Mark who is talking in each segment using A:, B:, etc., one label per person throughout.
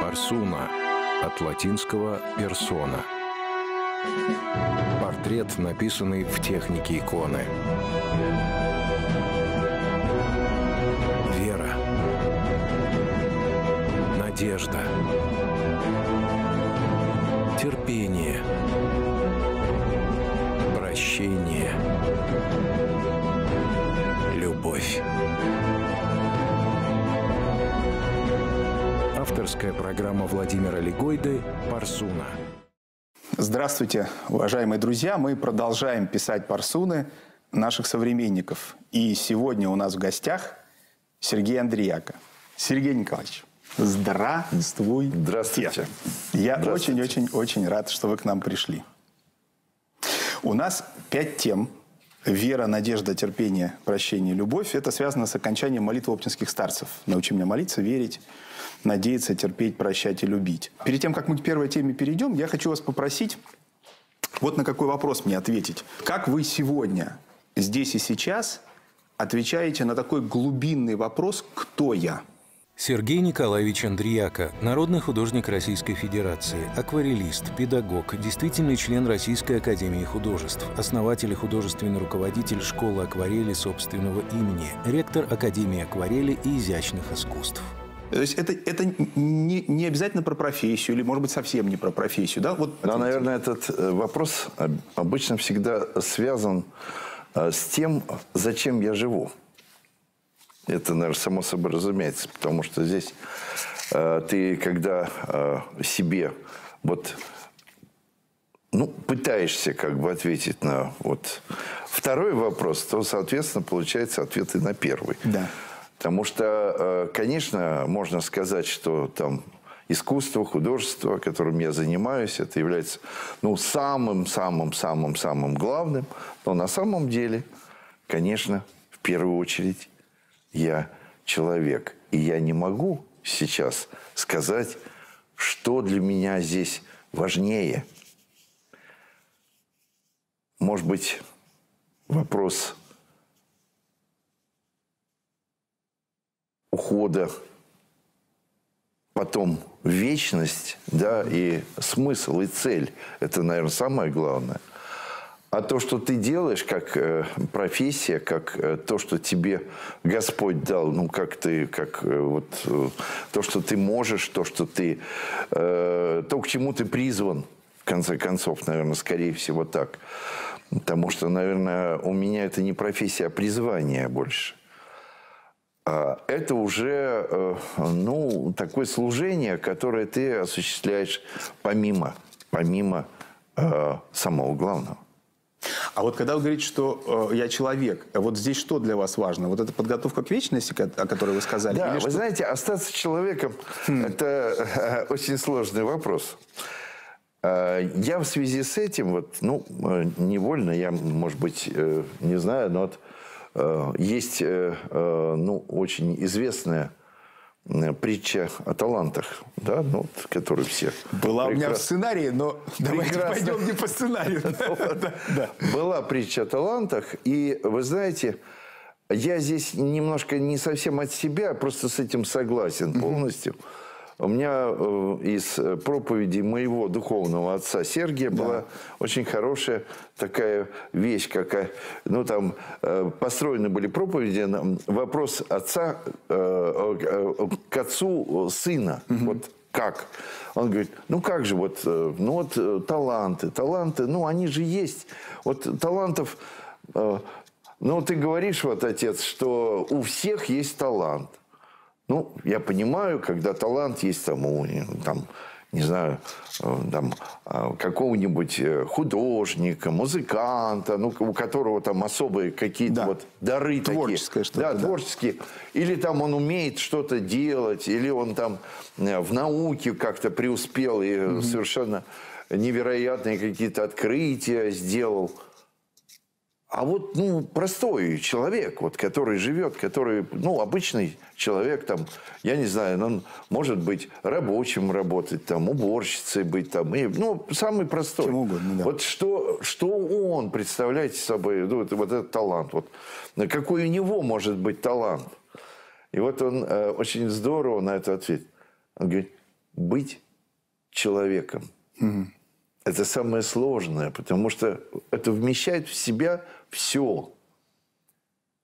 A: Парсуна от латинского «персона». Портрет, написанный в технике иконы. Вера. Надежда. Терпение. Прощение. Прощение кровь.
B: Авторская программа Владимира Легойды «Парсуна». Здравствуйте, уважаемые друзья! Мы продолжаем писать парсуны наших современников. И сегодня у нас в гостях Сергей Андреяко. Сергей Николаевич, здравствуй. Здравствуйте. Я очень-очень-очень рад, что вы к нам пришли. У нас пять тем – вера, надежда, терпение, прощение, любовь, это связано с окончанием молитвы оптинских старцев. Научи меня молиться, верить, надеяться, терпеть, прощать и любить. Перед тем, как мы к первой теме перейдем, я хочу вас попросить вот на какой вопрос мне ответить. Как вы сегодня, здесь и сейчас, отвечаете на такой глубинный вопрос «Кто я?».
A: Сергей Николаевич
B: Андриака, народный художник Российской Федерации, акварелист, педагог, действительный член Российской Академии Художеств, основатель и художественный руководитель школы акварели собственного имени, ректор Академии акварели и изящных искусств. То есть это, это не, не обязательно про профессию, или, может быть, совсем не про профессию, да? Вот, да, наверное, этот э, вопрос обычно всегда связан э, с тем,
A: зачем я живу. Это, наверное, само собой разумеется, потому что здесь э, ты, когда э, себе вот ну, пытаешься как бы ответить на вот второй вопрос, то, соответственно, получается ответы на первый. Да. Потому что, э, конечно, можно сказать, что там искусство, художество, которым я занимаюсь, это является ну, самым-самым-самым-самым главным. Но на самом деле, конечно, в первую очередь я человек. И я не могу сейчас сказать, что для меня здесь важнее. Может быть, вопрос ухода потом вечность, да, и смысл, и цель. Это, наверное, самое главное – а то, что ты делаешь как э, профессия, как э, то, что тебе Господь дал, ну, как ты, как э, вот э, то, что ты можешь, то, что ты, э, то, к чему ты призван, в конце концов, наверное, скорее всего так. Потому что, наверное, у меня это не профессия, а призвание больше. А это уже, э, ну, такое служение, которое ты осуществляешь помимо, помимо э, самого главного.
B: А вот когда вы говорите, что э, я человек, э, вот здесь что для вас важно? Вот эта подготовка к вечности, о которой вы сказали? Да, вы что...
A: знаете, остаться человеком
B: хм. это э, очень сложный вопрос. Э, я в связи
A: с этим, вот, ну, невольно, я, может быть, не знаю, но вот есть, ну, очень известная Э, притча о талантах, да, ну, вот, которую все...
B: Была прекрас... у меня в сценарии, но давайте прекрасно... пойдем не по сценарию.
A: Была притча о талантах, и вы знаете, я здесь немножко не совсем от себя, а просто с этим согласен полностью. У меня э, из э, проповеди моего духовного отца Сергия да. была очень хорошая такая вещь, как, ну, там э, построены были проповеди, вопрос отца к отцу сына. Угу. Вот как? Он говорит, ну как же, вот, ну вот таланты, таланты, ну они же есть. Вот талантов, ну ты говоришь вот, отец, что у всех есть талант. Ну, я понимаю, когда талант есть там у там, не знаю, э, там, а, какого-нибудь э, художника, музыканта, ну, у которого там особые какие-то да. вот дары Творческое такие. Что да, да, творческие. Или там он умеет что-то делать, или он там э, в науке как-то преуспел и угу. совершенно невероятные какие-то открытия сделал. А вот, ну, простой человек, вот, который живет, который, ну, обычный человек, там, я не знаю, он может быть рабочим работать, там, уборщицей быть, там, и, ну, самый простой. Чем угодно, да. Вот что, что он представляет собой, ну, вот, вот этот талант, вот, какой у него может быть талант? И вот он э, очень здорово на это ответит. Он говорит, быть человеком. Угу. Это самое сложное, потому что это вмещает в себя все.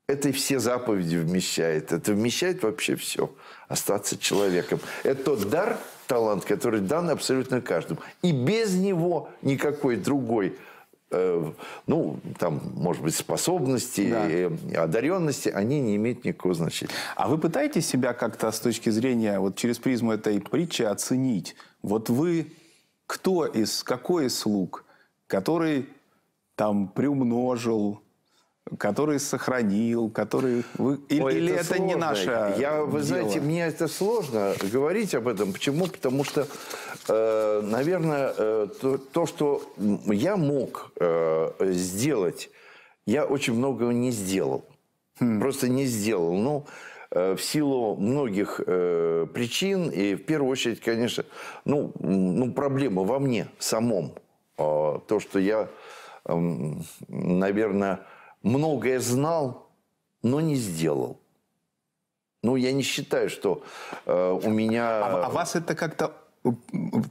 A: Это и все заповеди вмещает. Это вмещает вообще все. Остаться человеком. Это тот дар, талант, который дан абсолютно каждому. И без него никакой другой э, ну, там, может быть, способности, да. э,
B: одаренности, они не имеют никакого значения. А вы пытаетесь себя как-то с точки зрения, вот через призму этой притчи оценить? Вот вы кто из, какой из слуг, который там приумножил, который сохранил, который... Вы... Или, Ой, или это, это не наше Я, Вы дело. знаете, мне это сложно
A: говорить об этом. Почему? Потому что, э, наверное, э, то, то, что я мог э, сделать, я очень многого не сделал. Хм. Просто не сделал. Ну, э, в силу многих э, причин, и в первую очередь, конечно, ну, ну проблема во мне самом. Э, то, что я наверное, многое знал, но не сделал. Ну, я не считаю, что э, у меня...
B: А, а вас это как-то э,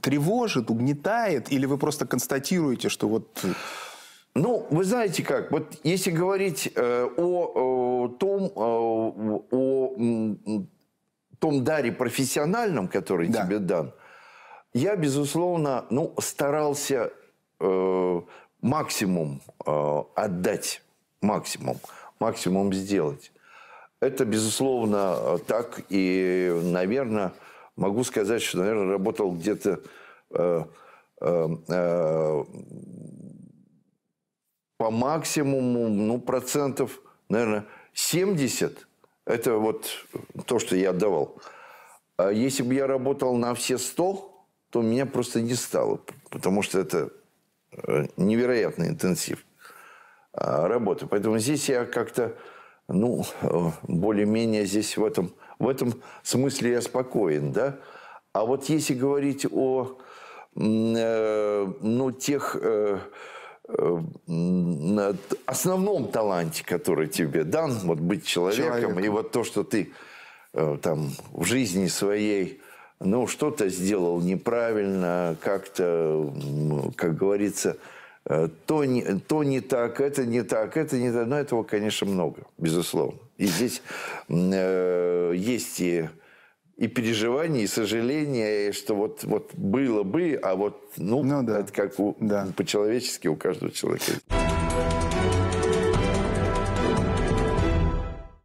B: тревожит, угнетает? Или вы просто констатируете, что вот... Э, ну, вы знаете как, вот если говорить э, о,
A: о том, э, о том даре профессиональном, который да. тебе дан, я, безусловно, ну, старался э, максимум э, отдать, максимум, максимум сделать. Это, безусловно, так. И, наверное, могу сказать, что, наверное, работал где-то э, э, э, по максимуму, ну, процентов, наверное, 70. Это вот то, что я отдавал. А если бы я работал на все 100, то меня просто не стало, потому что это Э, невероятный интенсив а, работы. Поэтому здесь я как-то, ну, э, более-менее здесь в этом, в этом смысле я спокоен, да. А вот если говорить о, э, ну, тех основном таланте, который тебе дан, вот быть человеком, человеком. и вот то, что ты там в жизни своей ну, что-то сделал неправильно, как-то, как говорится, э, то не, то не так, это не так, это не так. Но этого, конечно, много, безусловно. И здесь э, есть и, и переживания, и сожаления, что вот, вот было бы, а вот, ну, ну да. это как у, да. по-человечески у каждого человека.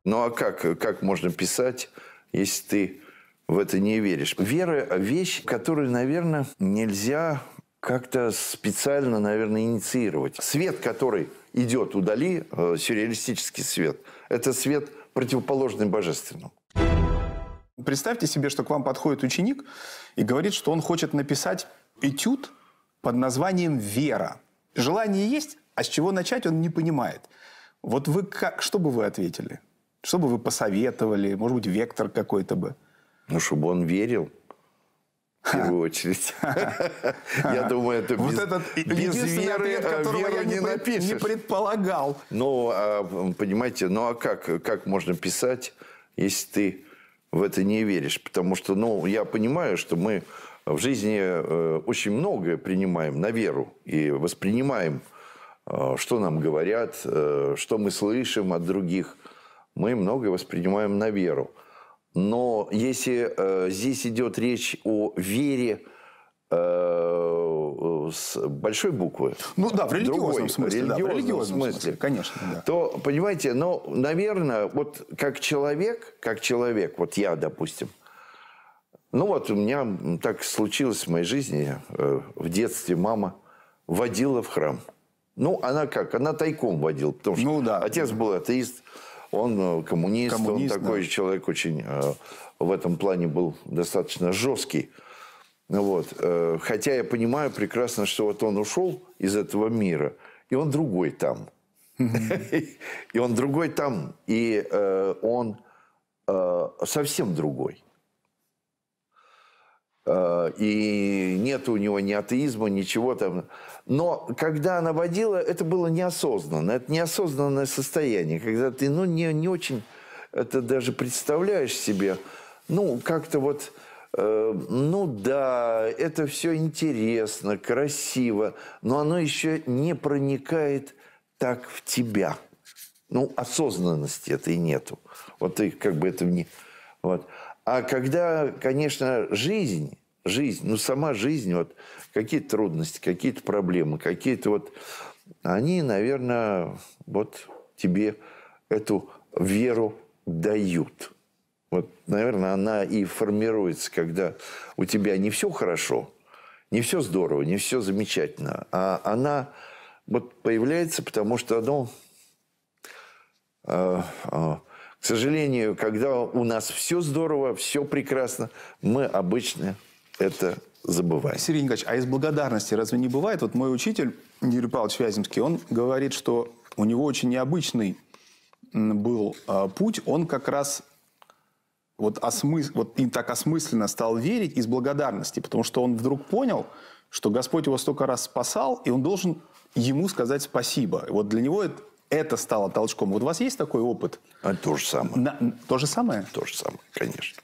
A: Ну а как, как можно писать, если ты в это не веришь. Вера – вещь, которую, наверное, нельзя как-то специально, наверное, инициировать. Свет, который идет удали, э, сюрреалистический свет,
B: это свет противоположный божественному. Представьте себе, что к вам подходит ученик и говорит, что он хочет написать этюд под названием «Вера». Желание есть, а с чего начать он не понимает. Вот вы как, что бы вы ответили? Что бы вы посоветовали? Может быть, вектор какой-то бы? Ну, чтобы он верил, в первую очередь.
A: Я думаю, это без, вот этот без веры, ответ, а веру я не, не напишешь. не предполагал. Ну, а, понимаете, ну а как, как можно писать, если ты в это не веришь? Потому что, ну, я понимаю, что мы в жизни э, очень многое принимаем на веру и воспринимаем, э, что нам говорят, э, что мы слышим от других. Мы многое воспринимаем на веру. Но если э, здесь идет речь о вере э, с большой буквы. Ну да, в религиозном другой, смысле. Религиозном да, в религиозном смысле, смысле конечно. Да. То, понимаете, но, ну, наверное, вот как человек, как человек, вот я, допустим, ну вот у меня так случилось в моей жизни, э, в детстве мама водила в храм. Ну, она как? Она тайком водила, потому что ну, да. отец был атеист, Э, он коммунист, коммунист он такой человек очень э, в этом плане был достаточно жесткий. Вот. Э, хотя я понимаю прекрасно, что вот он ушел из этого мира, и он другой там. И он другой там, и он совсем другой. Э, и нет у него ни атеизма, ничего там. Но когда она водила, это было неосознанно, это неосознанное состояние, когда ты ну, не, не очень это даже представляешь себе, ну, как-то вот, э, ну да, это все интересно, красиво, но оно еще не проникает так в тебя. Ну, осознанности этой нету. Вот ты как бы это не... Вот. А когда, конечно, жизнь, жизнь, ну сама жизнь, вот какие-то трудности, какие-то проблемы, какие-то вот, они, наверное, вот тебе эту веру дают. Вот, наверное, она и формируется, когда у тебя не все хорошо, не все здорово, не все замечательно, а она вот появляется, потому что оно ну, а, а, к сожалению, когда у нас все здорово, все прекрасно, мы
B: обычно
A: это забываем.
B: Сергей Николаевич, а из благодарности разве не бывает? Вот мой учитель, Юрий Павлович Вяземский, он говорит, что у него очень необычный был а, путь. Он как раз вот, осмыс... вот им так осмысленно стал верить из благодарности, потому что он вдруг понял, что Господь его столько раз спасал, и он должен ему сказать спасибо. И вот для него это это стало толчком. Вот у вас есть такой опыт? А, то же самое. На, то же самое? То же самое, конечно.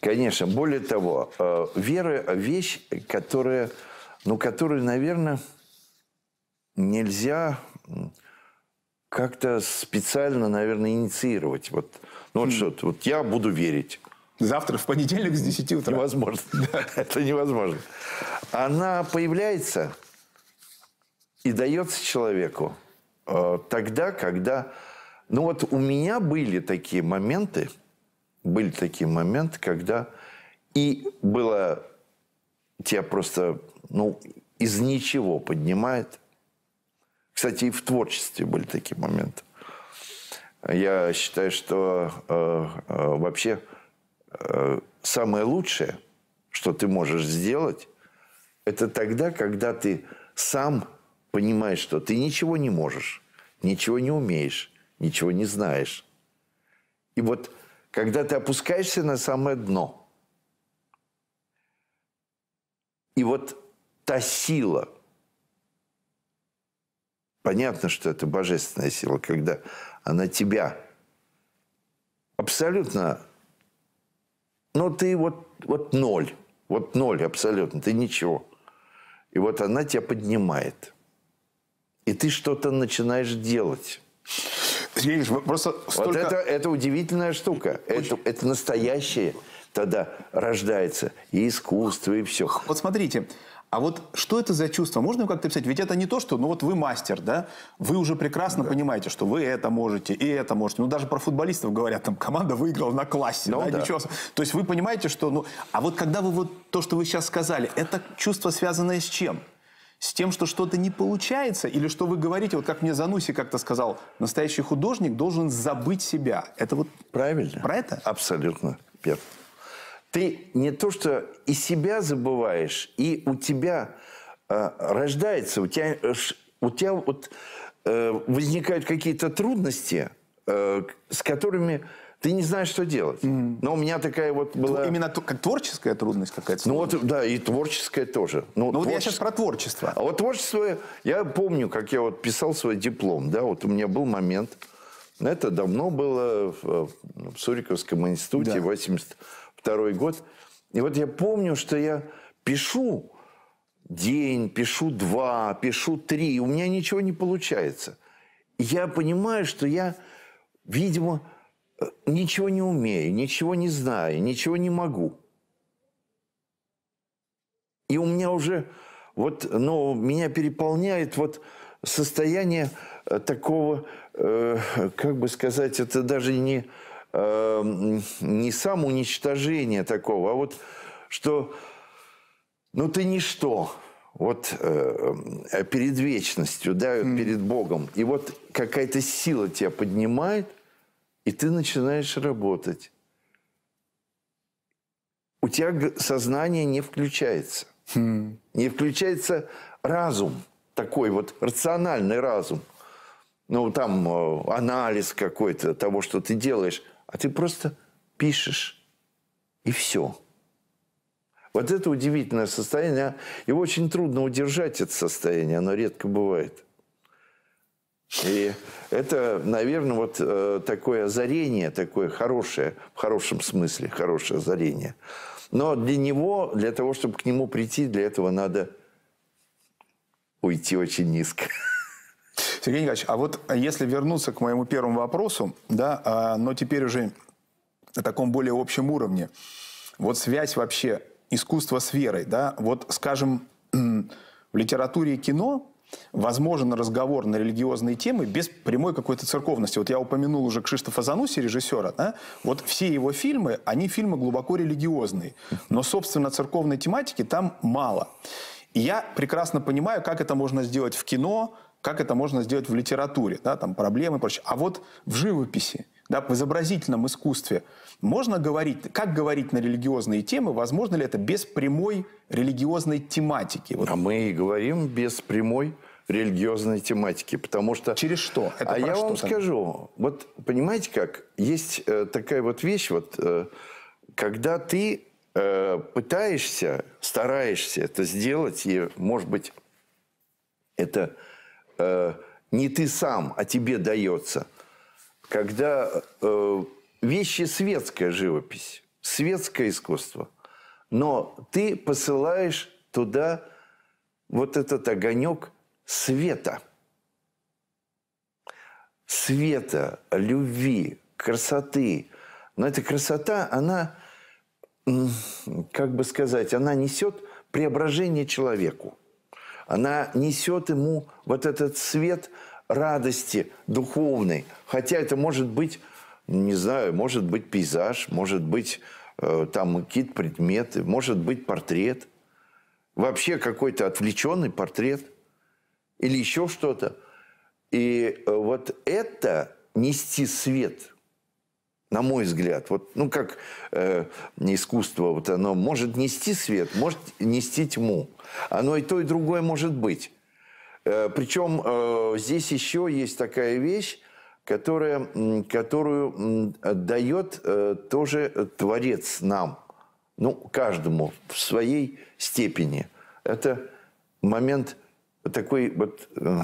B: Конечно. Более
A: того, э, вера – вещь, которая, ну, которую, наверное, нельзя как-то специально, наверное, инициировать. Вот, ну, вот хм. что-то. Вот я буду верить. Завтра в понедельник с 10 утра. Невозможно. Это невозможно. Она появляется и дается человеку – Э, тогда, когда... Ну вот у меня были такие моменты, были такие моменты, когда и было... Тебя просто, ну, из ничего поднимает. Кстати, и в творчестве были такие моменты. Я считаю, что э, э, вообще э, самое лучшее, что ты можешь сделать, это тогда, когда ты сам понимаешь, что ты ничего не можешь, ничего не умеешь, ничего не знаешь. И вот когда ты опускаешься на самое дно, и вот та сила, понятно, что это божественная сила, когда она тебя абсолютно, ну ты вот, вот ноль, вот ноль абсолютно, ты ничего. И вот она тебя поднимает – и ты что-то начинаешь делать. Сергей просто столько... Вот это, это удивительная штука. Это, это настоящее тогда рождается.
B: И искусство, и все. Вот смотрите, а вот что это за чувство? Можно как-то писать? Ведь это не то, что, ну вот вы мастер, да? Вы уже прекрасно да. понимаете, что вы это можете и это можете. Ну даже про футболистов говорят, там команда выиграла на классе, ну, да, да. ничего. То есть вы понимаете, что, ну, а вот когда вы вот то, что вы сейчас сказали, это чувство связанное с чем? с тем, что что-то не получается, или что вы говорите, вот как мне Зануси как-то сказал, настоящий художник должен забыть себя. Это вот правильно? Про это?
A: Абсолютно, Петр.
B: Ты не то
A: что и себя забываешь, и у тебя э, рождается, у тебя, э, у тебя вот э, возникают какие-то трудности, э, с которыми ты не знаешь, что делать. Mm. Но у меня такая вот была... Именно как творческая трудность какая-то? Ну вот, да, и творческая тоже. Ну, Но ну творче... вот я сейчас про творчество. А вот творчество, я помню, как я вот писал свой диплом, да, вот у меня был момент, это давно было в, в Суриковском институте, да. 82 год. И вот я помню, что я пишу день, пишу два, пишу три, у меня ничего не получается. я понимаю, что я, видимо, ничего не умею, ничего не знаю, ничего не могу. И у меня уже вот, ну, меня переполняет вот состояние э, такого, э, как бы сказать, это даже не, э, не самоуничтожение такого, а вот что, ну, ты ничто, вот э, э перед вечностью, да, mm. перед Богом. И вот какая-то сила тебя поднимает – и ты начинаешь работать. У тебя сознание не включается. Хм. Не включается разум такой вот рациональный разум. Ну, там э, анализ какой-то того, что ты делаешь. А ты просто пишешь, и все. Вот это удивительное состояние. Его очень трудно удержать, это состояние. Оно редко бывает. И это, наверное, вот э, такое озарение, такое хорошее, в хорошем смысле, хорошее озарение. Но для него, для того, чтобы к нему прийти, для этого надо уйти очень
B: низко. Сергей Николаевич, а вот если вернуться к моему первому вопросу, да, а, но теперь уже на таком более общем уровне, вот связь вообще искусства с верой, да, вот, скажем, в литературе и кино возможен разговор на религиозные темы без прямой какой-то церковности. Вот я упомянул уже Кшиштофа Зануси, режиссера. Да? Вот все его фильмы, они фильмы глубоко религиозные. Но, собственно, церковной тематики там мало. И я прекрасно понимаю, как это можно сделать в кино, как это можно сделать в литературе, да, там проблемы и прочее. А вот в живописи, да, в изобразительном искусстве можно говорить, как говорить на религиозные темы, возможно ли это без прямой религиозной тематики? Вот. А мы и говорим без прямой
A: религиозной тематики, потому что... Через что? Это а я что вам скажу. Вот понимаете как? Есть э, такая вот вещь, вот, э, когда ты э, пытаешься, стараешься это сделать, и, может быть, это э, не ты сам, а тебе дается. Когда э, вещи светская живопись, светское искусство, но ты посылаешь туда вот этот огонек света. Света, любви, красоты. Но эта красота, она, как бы сказать, она несет преображение человеку. Она несет ему вот этот свет радости духовной. Хотя это может быть, не знаю, может быть пейзаж, может быть э, там какие-то предметы, может быть портрет. Вообще какой-то отвлеченный портрет или еще что-то. И э, вот это нести свет, на мой взгляд, вот, ну как э, искусство, вот оно может нести свет, может нести тьму. Оно и то, и другое может быть. Э, причем э, здесь еще есть такая вещь, которая, которую дает э, тоже Творец нам, ну, каждому в своей степени. Это момент вот такой вот, э,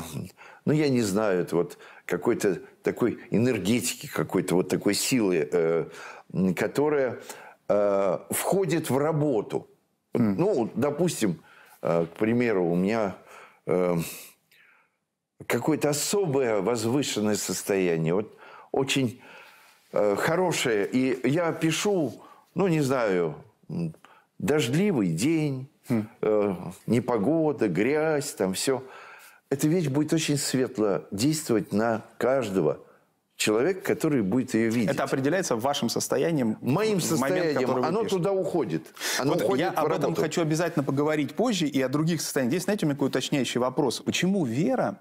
A: ну я не знаю, это вот какой-то такой энергетики, какой-то вот такой силы, э, которая э, входит в работу. Mm. Ну, допустим, э, к примеру, у меня э, какое-то особое возвышенное состояние, вот очень э, хорошее. И я пишу, ну не знаю, дождливый день Хм. э, непогода, грязь, там все. Эта вещь будет очень светло действовать на каждого человека, который будет ее
B: видеть. Это определяется вашим состоянием? Моим состоянием. Момент, оно
A: туда уходит. Оно вот уходит я об работу. этом
B: хочу обязательно поговорить позже и о других состояниях. Здесь, знаете, у меня какой уточняющий вопрос. Почему вера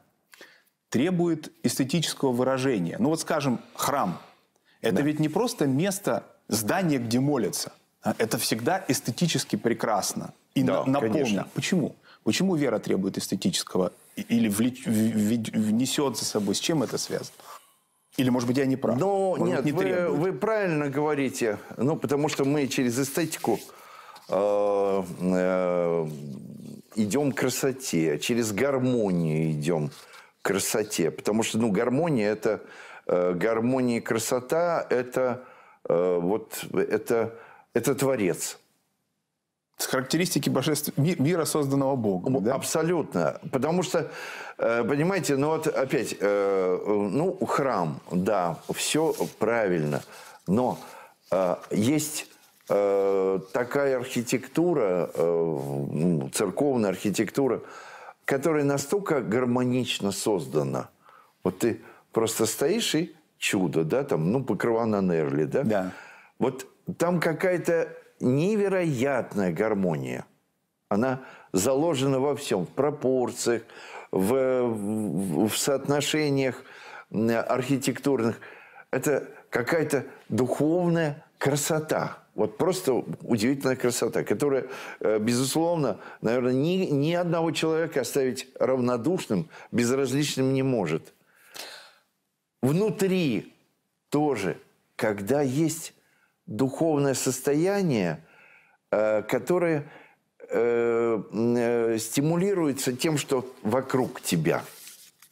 B: требует эстетического выражения? Ну вот, скажем, храм. Это да. ведь не просто место, здание, где молятся. А это всегда эстетически прекрасно. И да, напомню, конечно. почему? Почему вера требует эстетического или влеч, в, в, внесет за собой? С чем это связано? Или, может быть, я не прав? Но ну, может, нет, не вы, вы
A: правильно говорите. Ну, потому что мы через эстетику э, э, идем к красоте, через гармонию идем к красоте. Потому что, ну, гармония это э, гармония и красота это э, вот это это творец характеристики божеств... мира, созданного Богом. Да? Абсолютно. Потому что, э, понимаете, ну вот опять, э, ну, храм, да, все правильно, но э, есть такая архитектура, ну, церковная архитектура, которая настолько гармонично создана. Вот ты просто стоишь и чудо, да, там, ну, покрова на Нерли, да? Да. Вот там какая-то невероятная гармония. Она заложена во всем, в пропорциях, в, в, соотношениях архитектурных. Это какая-то духовная красота. Вот просто удивительная красота, которая, э, безусловно, наверное, ни, ни одного человека оставить равнодушным, безразличным не может. Внутри тоже, когда есть духовное состояние, э, которое э, э, стимулируется тем, что вокруг тебя.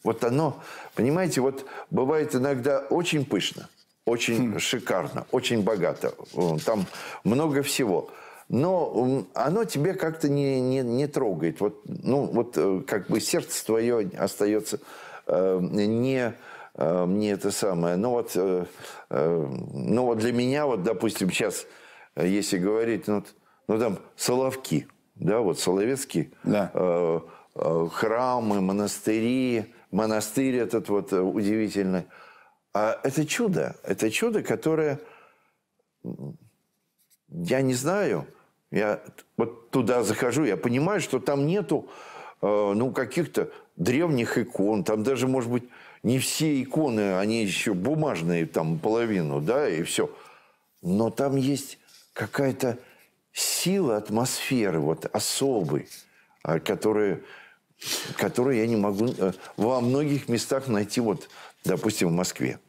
A: Вот оно, понимаете, вот бывает иногда очень пышно, очень хм. шикарно, очень богато, там много всего. Но оно тебе как-то не, не, не трогает. Вот, ну, вот как бы сердце твое остается э, не Э, мне это самое. Ну вот, э, э, ну вот для меня, вот, допустим, сейчас, если говорить, ну, ну там Соловки, да, вот Соловецкий, да. храмы, монастыри, монастырь этот вот удивительный. А это чудо, это чудо, которое, я не знаю, я вот туда захожу, я понимаю, что там нету, ну, каких-то древних икон, там даже, может быть, не все иконы, они еще бумажные там половину, да, и все. Но там есть какая-то сила атмосферы вот особой, а, которая, которую я не могу э, во многих местах найти, вот, допустим, в Москве.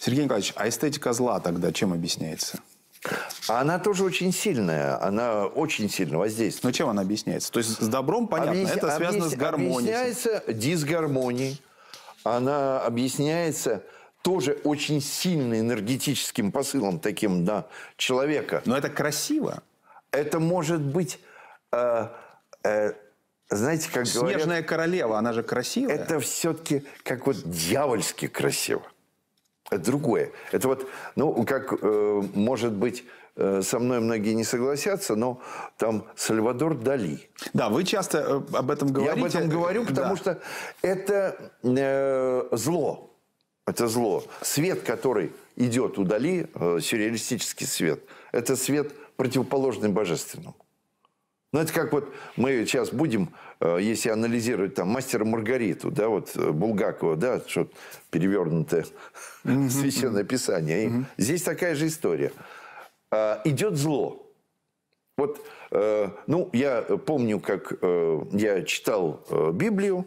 A: Сергей Николаевич, а эстетика зла тогда чем объясняется? Она тоже очень сильная, она очень сильно
B: воздействует. Но чем она объясняется? То есть с добром понятно, Объяс... это связано Объяс... с гармонией. Объясняется
A: дисгармонией, она объясняется тоже очень сильным энергетическим посылом таким на человека. Но это красиво. Это может быть, э, э, знаете, как Снежная говорят... Снежная королева, она же красивая. Это все-таки как вот дьявольски красиво. Это другое. Это вот, ну, как э, может быть Э, со мной многие не согласятся, но там Сальвадор Дали. Да, вы часто э, об этом говорите. Я об этом говорю, потому да. что это э, зло. Это зло. Свет, который идет удали, э, сюрреалистический свет, это свет противоположный божественному. Ну, это как вот мы сейчас будем, э, если анализировать там мастера Маргариту, да, вот э, Булгакова, да, что перевернутое mm-hmm. священное писание. И mm-hmm. здесь такая же история – а, идет зло. Вот, э, ну, я помню, как э, я читал э, Библию,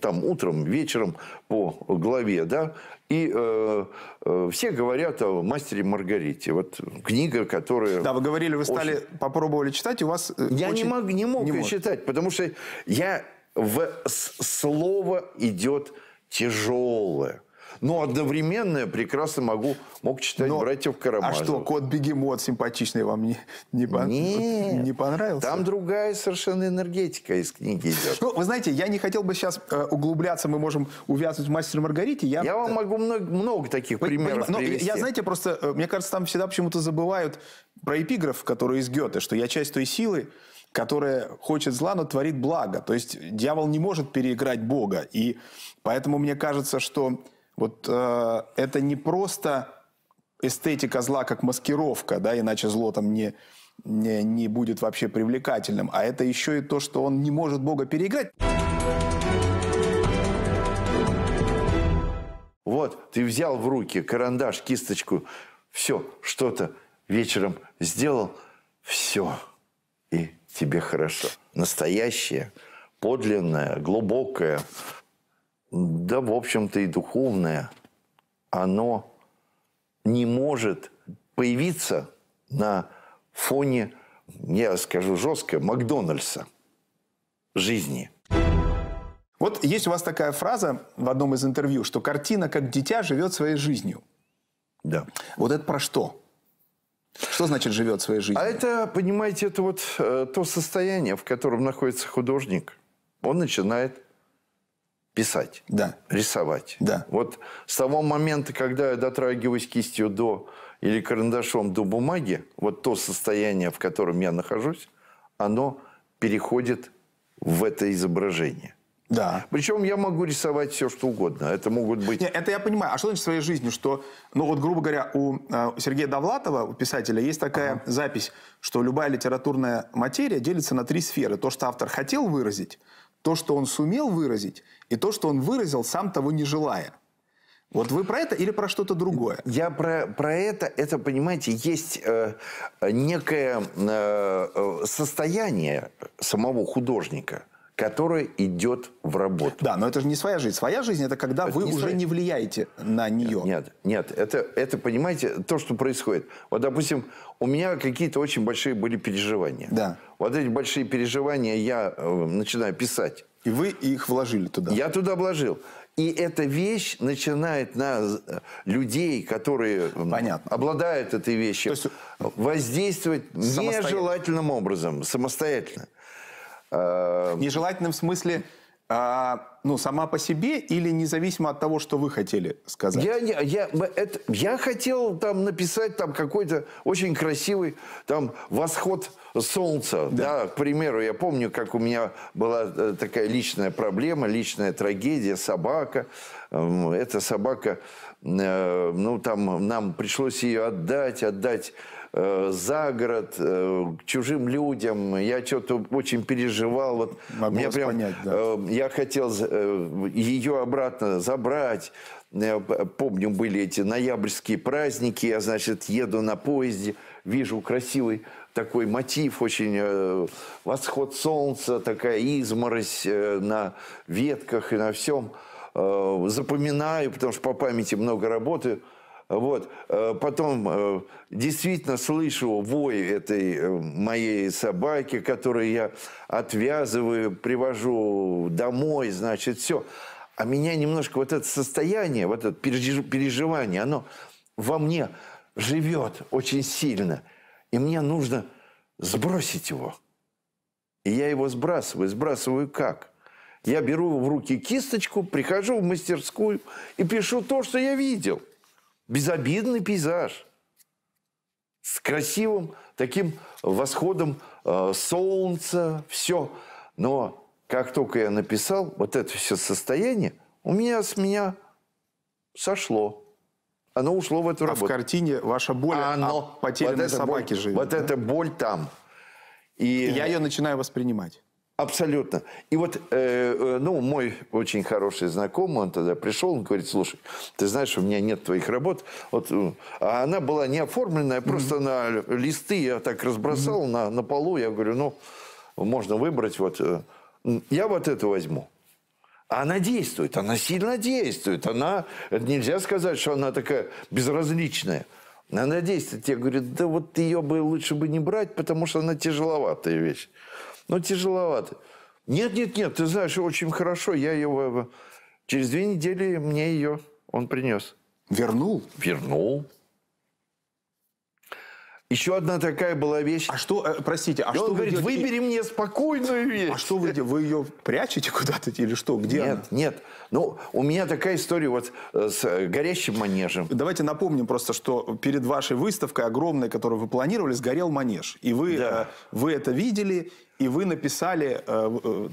A: там утром, вечером по главе, да, и э, э, все говорят о мастере Маргарите. Вот книга, которая... Да, вы
B: говорили, вы стали, попробовали читать, у вас... Я очень... не, мог, не мог не ее мог. читать, потому что я...
A: В... Слово идет тяжелое но одновременно я прекрасно могу, мог читать но, «Братьев Карамазов». А что,
B: «Кот-бегемот» симпатичный вам не, не, пон... Нет, не понравился? там другая совершенно энергетика из книги идет. Ну, вы знаете, я не хотел бы сейчас э, углубляться, мы можем увязывать в Мастере Маргарите». Я, я вам э, могу много, много таких вы, примеров но ну, привести. Я, знаете, просто, э, мне кажется, там всегда почему-то забывают про эпиграф, который из Гёте, что «я часть той силы, которая хочет зла, но творит благо». То есть дьявол не может переиграть Бога. И поэтому мне кажется, что вот э, это не просто эстетика зла как маскировка, да, иначе зло там не, не, не будет вообще привлекательным, а это еще и то, что он не может Бога переиграть.
A: Вот, ты взял в руки карандаш, кисточку, все, что-то вечером сделал, все, и тебе хорошо. Настоящее, подлинное, глубокое, да, в общем-то, и духовное, оно не может появиться на фоне, я скажу жестко, Макдональдса жизни.
B: Вот есть у вас такая фраза в одном из интервью, что картина как дитя живет своей жизнью. Да. Вот это про что? Что значит живет своей жизнью? А это, понимаете, это вот э,
A: то состояние, в котором находится художник. Он начинает писать, да. рисовать. Да. Вот с того момента, когда я дотрагиваюсь кистью до или карандашом до бумаги, вот то состояние, в котором я нахожусь, оно переходит в это изображение. Да. Причем я могу
B: рисовать все, что угодно. Это могут быть... Нет, это я понимаю. А что значит в своей жизни? Что, ну вот, грубо говоря, у э, Сергея Довлатова, у писателя, есть такая ага. запись, что любая литературная материя делится на три сферы. То, что автор хотел выразить, то, что он сумел выразить, и то, что он выразил, сам того не желая. Вот вы про это или про что-то другое? Я про, про
A: это, это, понимаете, есть э, некое э, э состояние самого художника – которая идет в работу. Да, но это же не своя жизнь. Своя жизнь это когда это вы не уже своя... не влияете на нее. Нет, нет, это, это, понимаете, то, что происходит. Вот, допустим, у меня какие-то очень большие были переживания. Да. Вот эти большие переживания я э, начинаю писать. И вы их вложили туда? Я туда вложил. И эта вещь начинает на э, людей, которые э, Понятно. обладают этой вещью, есть... воздействовать нежелательным образом,
B: самостоятельно. Э... В нежелательном смысле а, ну, сама по себе или независимо от того, что вы хотели сказать? Я, не, я, это,
A: я хотел там написать там какой-то очень красивый там восход солнца, да. да, к примеру. Я помню, как у меня была э, такая личная проблема, личная трагедия, собака. Эм, эта собака, э, ну, там нам пришлось ее отдать, отдать Э, за город, к э, чужим людям. Я что-то очень переживал. Вот Могу меня прям, понять, да. Э, я хотел ее обратно забрать. помню, были эти ноябрьские праздники. Я, значит, еду на поезде, вижу красивый такой мотив, очень э, восход солнца, такая изморозь э, на ветках и на всем. Э, запоминаю, потому что по памяти много работаю. Вот. Э, потом э, действительно слышу вой этой э, моей собаки, которую я отвязываю, привожу домой, значит, все. А меня немножко вот это состояние, вот это переживание, оно во мне живет очень сильно. И мне нужно сбросить его. И я его сбрасываю. Сбрасываю как? Я беру в руки кисточку, прихожу в мастерскую и пишу то, что я видел – Безобидный пейзаж с красивым таким восходом э, солнца, все. Но как только я написал вот это все состояние, у меня с меня сошло. Оно ушло в эту а работу. в картине ваша боль а Оно, о потерянной вот собаке живет. Вот да? эта боль там. И... Я ее начинаю воспринимать. Абсолютно. И вот, э, э, ну, мой очень хороший знакомый, он тогда пришел, он говорит, слушай, ты знаешь, у меня нет твоих работ. Вот, э, а она была не оформленная, просто mm-hmm. на листы я так разбросал mm-hmm. на, на полу. Я говорю, ну, можно выбрать, вот, э, я вот эту возьму. А она действует, она сильно действует. Она, нельзя сказать, что она такая безразличная. Она действует. Я говорю, да вот ее бы лучше бы не брать, потому что она тяжеловатая вещь но ну, тяжеловато. Нет, нет, нет, ты знаешь, очень хорошо, я его... Э, через две недели мне ее он принес. Вернул? Вернул.
B: Еще одна такая была вещь. А что, э, простите, а и что он вы говорит, делаете? выбери мне спокойную а вещь. А что вы делаете? Вы ее прячете куда-то или что? Где нет, она? Нет, ну, у меня такая история вот э, с э, горящим манежем. Давайте напомним просто, что перед вашей выставкой огромной, которую вы планировали, сгорел манеж. И вы, да. Э, вы это видели, и вы написали,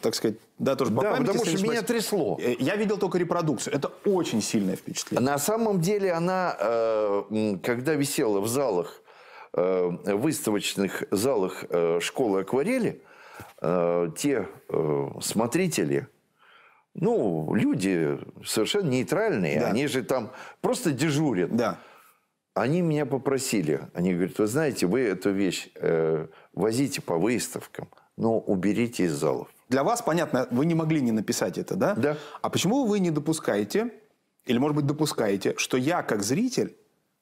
B: так сказать, да, тоже по да, памяти, потому что меня трясло. Я видел только репродукцию. Это очень сильное впечатление.
A: На самом деле она, когда висела в залах, выставочных залах школы акварели, те смотрители, ну, люди совершенно нейтральные, да. они же там просто дежурят. Да. Они меня попросили, они говорят, вы знаете, вы эту вещь э, возите по выставкам,
B: но уберите из залов. Для вас, понятно, вы не могли не написать это, да? Да. А почему вы не допускаете, или, может быть, допускаете, что я, как зритель,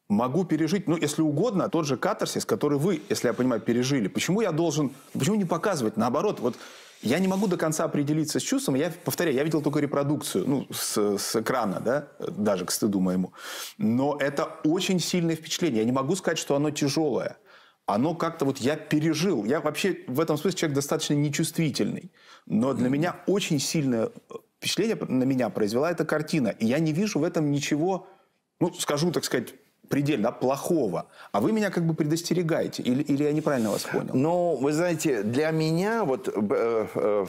B: могу пережить, ну, если угодно, тот же катарсис, который вы, если я понимаю, пережили. Почему я должен, почему не показывать? Наоборот, вот я не могу до конца определиться с чувством. Я, повторяю, я видел только репродукцию, ну, с, с экрана, да, даже к стыду моему. Но это очень сильное впечатление. Я не могу сказать, что оно тяжелое. Оно как-то вот я пережил. Я вообще в этом смысле человек достаточно нечувствительный. Но для mm-hmm. меня очень сильное впечатление на меня произвела эта картина. И я не вижу в этом ничего, ну, скажу, так сказать, предельно да, плохого, а вы меня как бы предостерегаете, или, или я неправильно вас понял? Ну, вы знаете, для
A: меня вот э, э,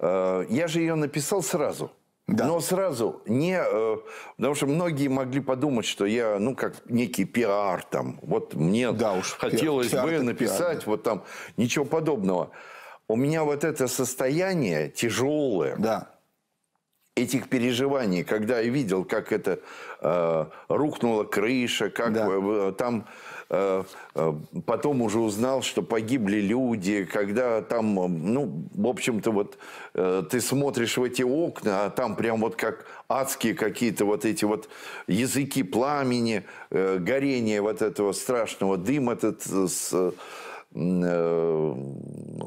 A: э, я же ее написал сразу. Да. Но сразу не... Э, потому что многие могли подумать, что я, ну, как некий пиар там. Вот мне да уж, хотелось пиар, бы пиар, написать пиар, да. вот там. Ничего подобного. У меня вот это состояние тяжелое. Да этих переживаний, когда я видел, как это э, рухнула крыша, как да. Э, там э, э, потом уже узнал, что погибли люди, когда там, эм, ну, в общем-то, вот э, ты смотришь в эти окна, а там прям вот как адские какие-то вот эти вот языки пламени, э, горение вот этого страшного дыма этот с, э, э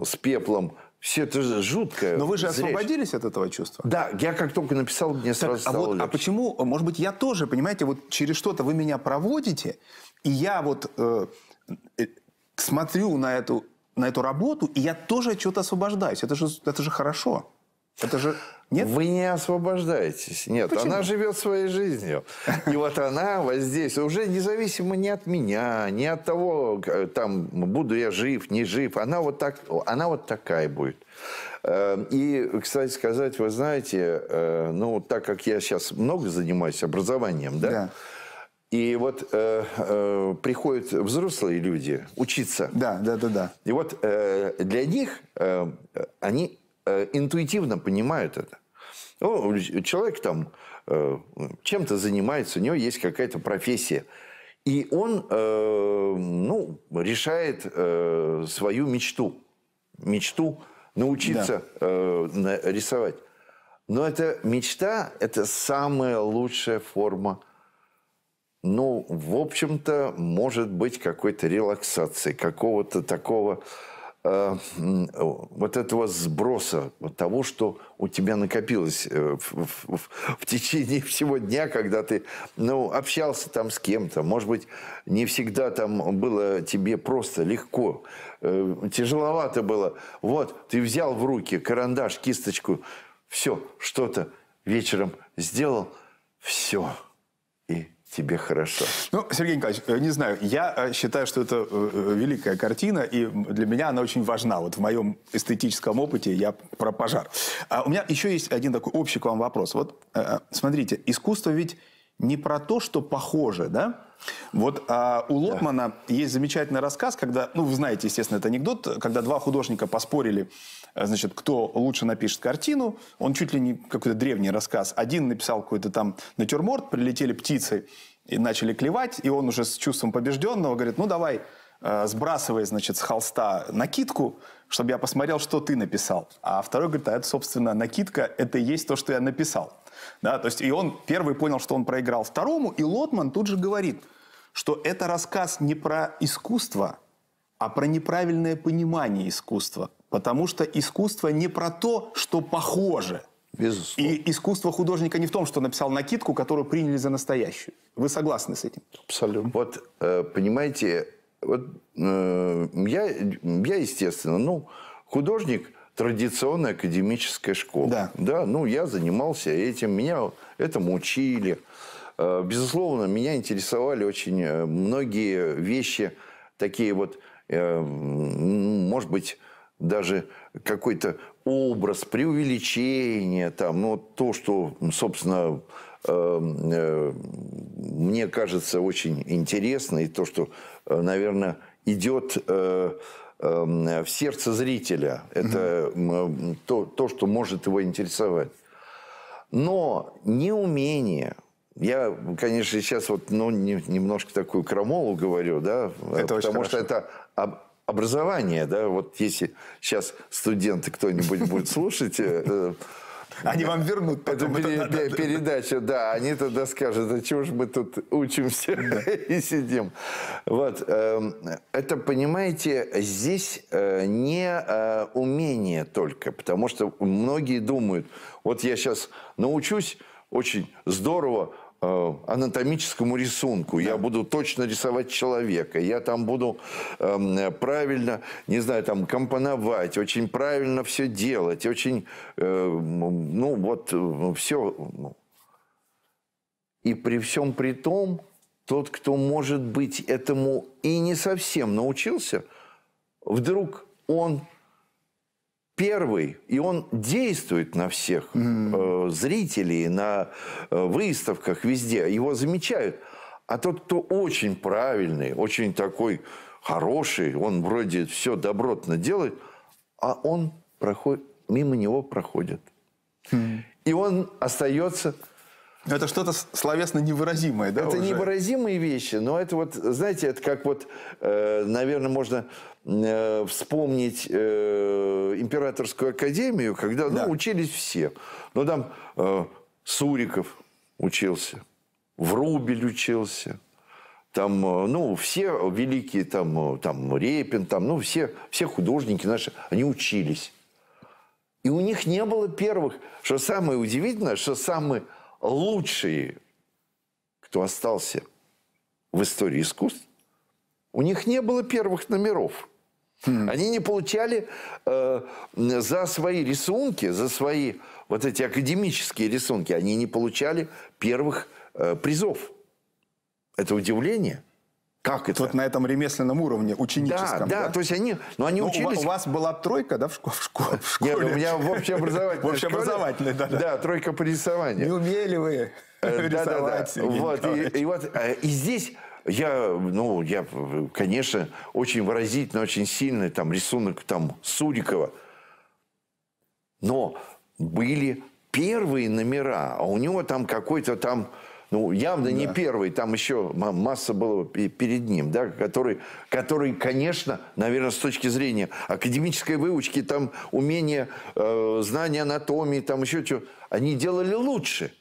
A: с пеплом.
B: Все это жуткое. Но вы же зрелище. освободились от этого чувства. Да, я как только написал, мне так, сразу а стало вот, а легче. А почему, может быть, я тоже, понимаете, вот через что-то вы меня проводите, и я вот э, э, смотрю на эту, на эту работу, и я тоже от чего-то освобождаюсь. Это же, это же хорошо. Это же... Нет? Вы не освобождаетесь. Нет, Почему? она живет
A: своей жизнью. И вот она вот здесь, уже независимо не от меня, не от того, э, там, буду я жив, не жив, она вот, так, она вот такая будет. Э, и, кстати сказать, вы знаете, э, ну, так как я сейчас много занимаюсь образованием, да? да. И вот э, э, приходят взрослые люди учиться. Да, да, да, да. И вот э, для них э, они интуитивно понимают это. Ну, человек там э, чем-то занимается, у него есть какая-то профессия. И он э, ну, решает э, свою мечту. Мечту научиться да. э, рисовать. Но эта мечта – это самая лучшая форма, ну, в общем-то, может быть, какой-то релаксации, какого-то такого Э, э, вот этого сброса, вот того, что у тебя накопилось э, в, в, в, в течение всего дня, когда ты ну, общался там с кем-то. Может быть, не всегда там было тебе просто легко, тяжеловато было. Вот, ты взял в руки карандаш, кисточку, все, что-то вечером сделал, все. И тебе хорошо.
B: Ну, Сергей Николаевич, э, не знаю, я э, считаю, что это э, великая картина, и для меня она очень важна. Вот в моем эстетическом опыте я про пожар. А у меня еще есть один такой общий к вам вопрос. Вот смотрите, искусство ведь не про то, что похоже, да? Вот а, у Лотмана да. есть замечательный рассказ, когда, ну, вы знаете, естественно, это анекдот, когда два художника поспорили Э, значит, кто лучше напишет картину. Он чуть ли не какой-то древний рассказ. Один написал какой-то там натюрморт, прилетели птицы и начали клевать, и он уже с чувством побежденного говорит, ну давай, э, сбрасывай, значит, с холста накидку, чтобы я посмотрел, что ты написал. А второй говорит, а это, собственно, накидка, это и есть то, что я написал. Да, то есть и он первый понял, что он проиграл второму, и Лотман тут же говорит, что это рассказ не про искусство, а про неправильное понимание искусства, Потому что искусство не про то, что похоже. Безусловно. И искусство художника не в том, что написал накидку, которую приняли за настоящую. Вы согласны с этим? Абсолютно. Вот,
A: э, понимаете, вот э, я, я, естественно, ну, художник традиционной академической школы. Да. Да, ну, я занимался этим, меня этому учили. Э, безусловно, меня интересовали очень многие вещи, такие вот, может быть, даже какой-то образ преувеличения, там, ну, то, что, собственно, эм, э, мне кажется очень интересно, и то, что, э, наверное, идет э, эм, в сердце зрителя. Это угу. то, то, что может его интересовать. Но неумение, я, конечно, сейчас вот, ну, немножко такую крамолу говорю, да, это потому что это образование, да, вот если сейчас студенты кто-нибудь будет слушать, э, э,
B: они вам вернут потом. Эту
A: передачу, да, они тогда скажут, а чего же мы тут учимся и сидим. Вот, эм, это, понимаете, здесь э, не умение только, потому что многие думают, вот я сейчас научусь очень здорово Э, анатомическому рисунку. Да. Я буду точно рисовать человека. Я там буду э, правильно, не знаю, там компоновать, очень правильно все делать, очень, э, ну вот, э, все. И при всем при том, тот, кто, может быть, этому и не совсем научился, вдруг он первый, и он действует на всех mm. э, зрителей, на э, выставках, везде. Его замечают. А тот, кто очень правильный, очень такой хороший, он вроде все добротно делает, а он проходит, мимо него проходит.
B: Mm. И он остается это что-то словесно невыразимое, да? Это уже? невыразимые вещи, но это вот, знаете, это
A: как вот, э, наверное, можно э, вспомнить э, императорскую академию, когда, ну, да. ну, учились все. Ну, там э, Суриков учился, Врубель учился, там, э, ну, все великие, там, э, там Репин, там, ну, все, все художники наши, они учились. И у них не было первых, что самое удивительное, что самые лучшие, кто остался в истории искусств, у них не было первых номеров. Хм. Они не получали э, за свои рисунки, за свои вот эти академические рисунки, они не получали
B: первых э, призов. Это удивление – как это? Вот на этом ремесленном уровне, ученическом. Да, да, да? то есть они, ну, они ну, учились... У вас была тройка, да, в, школ, в, школ, в школе? Нет, у меня в общеобразовательной В общеобразовательной, да, да. Да, тройка по рисованию. Не умели вы э, рисовать, Вот, и
A: вот, э, и здесь... Я, ну, я, конечно, очень выразительно, очень сильный там рисунок там Сурикова. Но были первые номера, а у него там какой-то там ну, явно да. не первый, там еще масса было перед ним, да, который, который, конечно, наверное, с точки зрения академической выучки, там умения э, знание анатомии, там еще что, они делали лучше.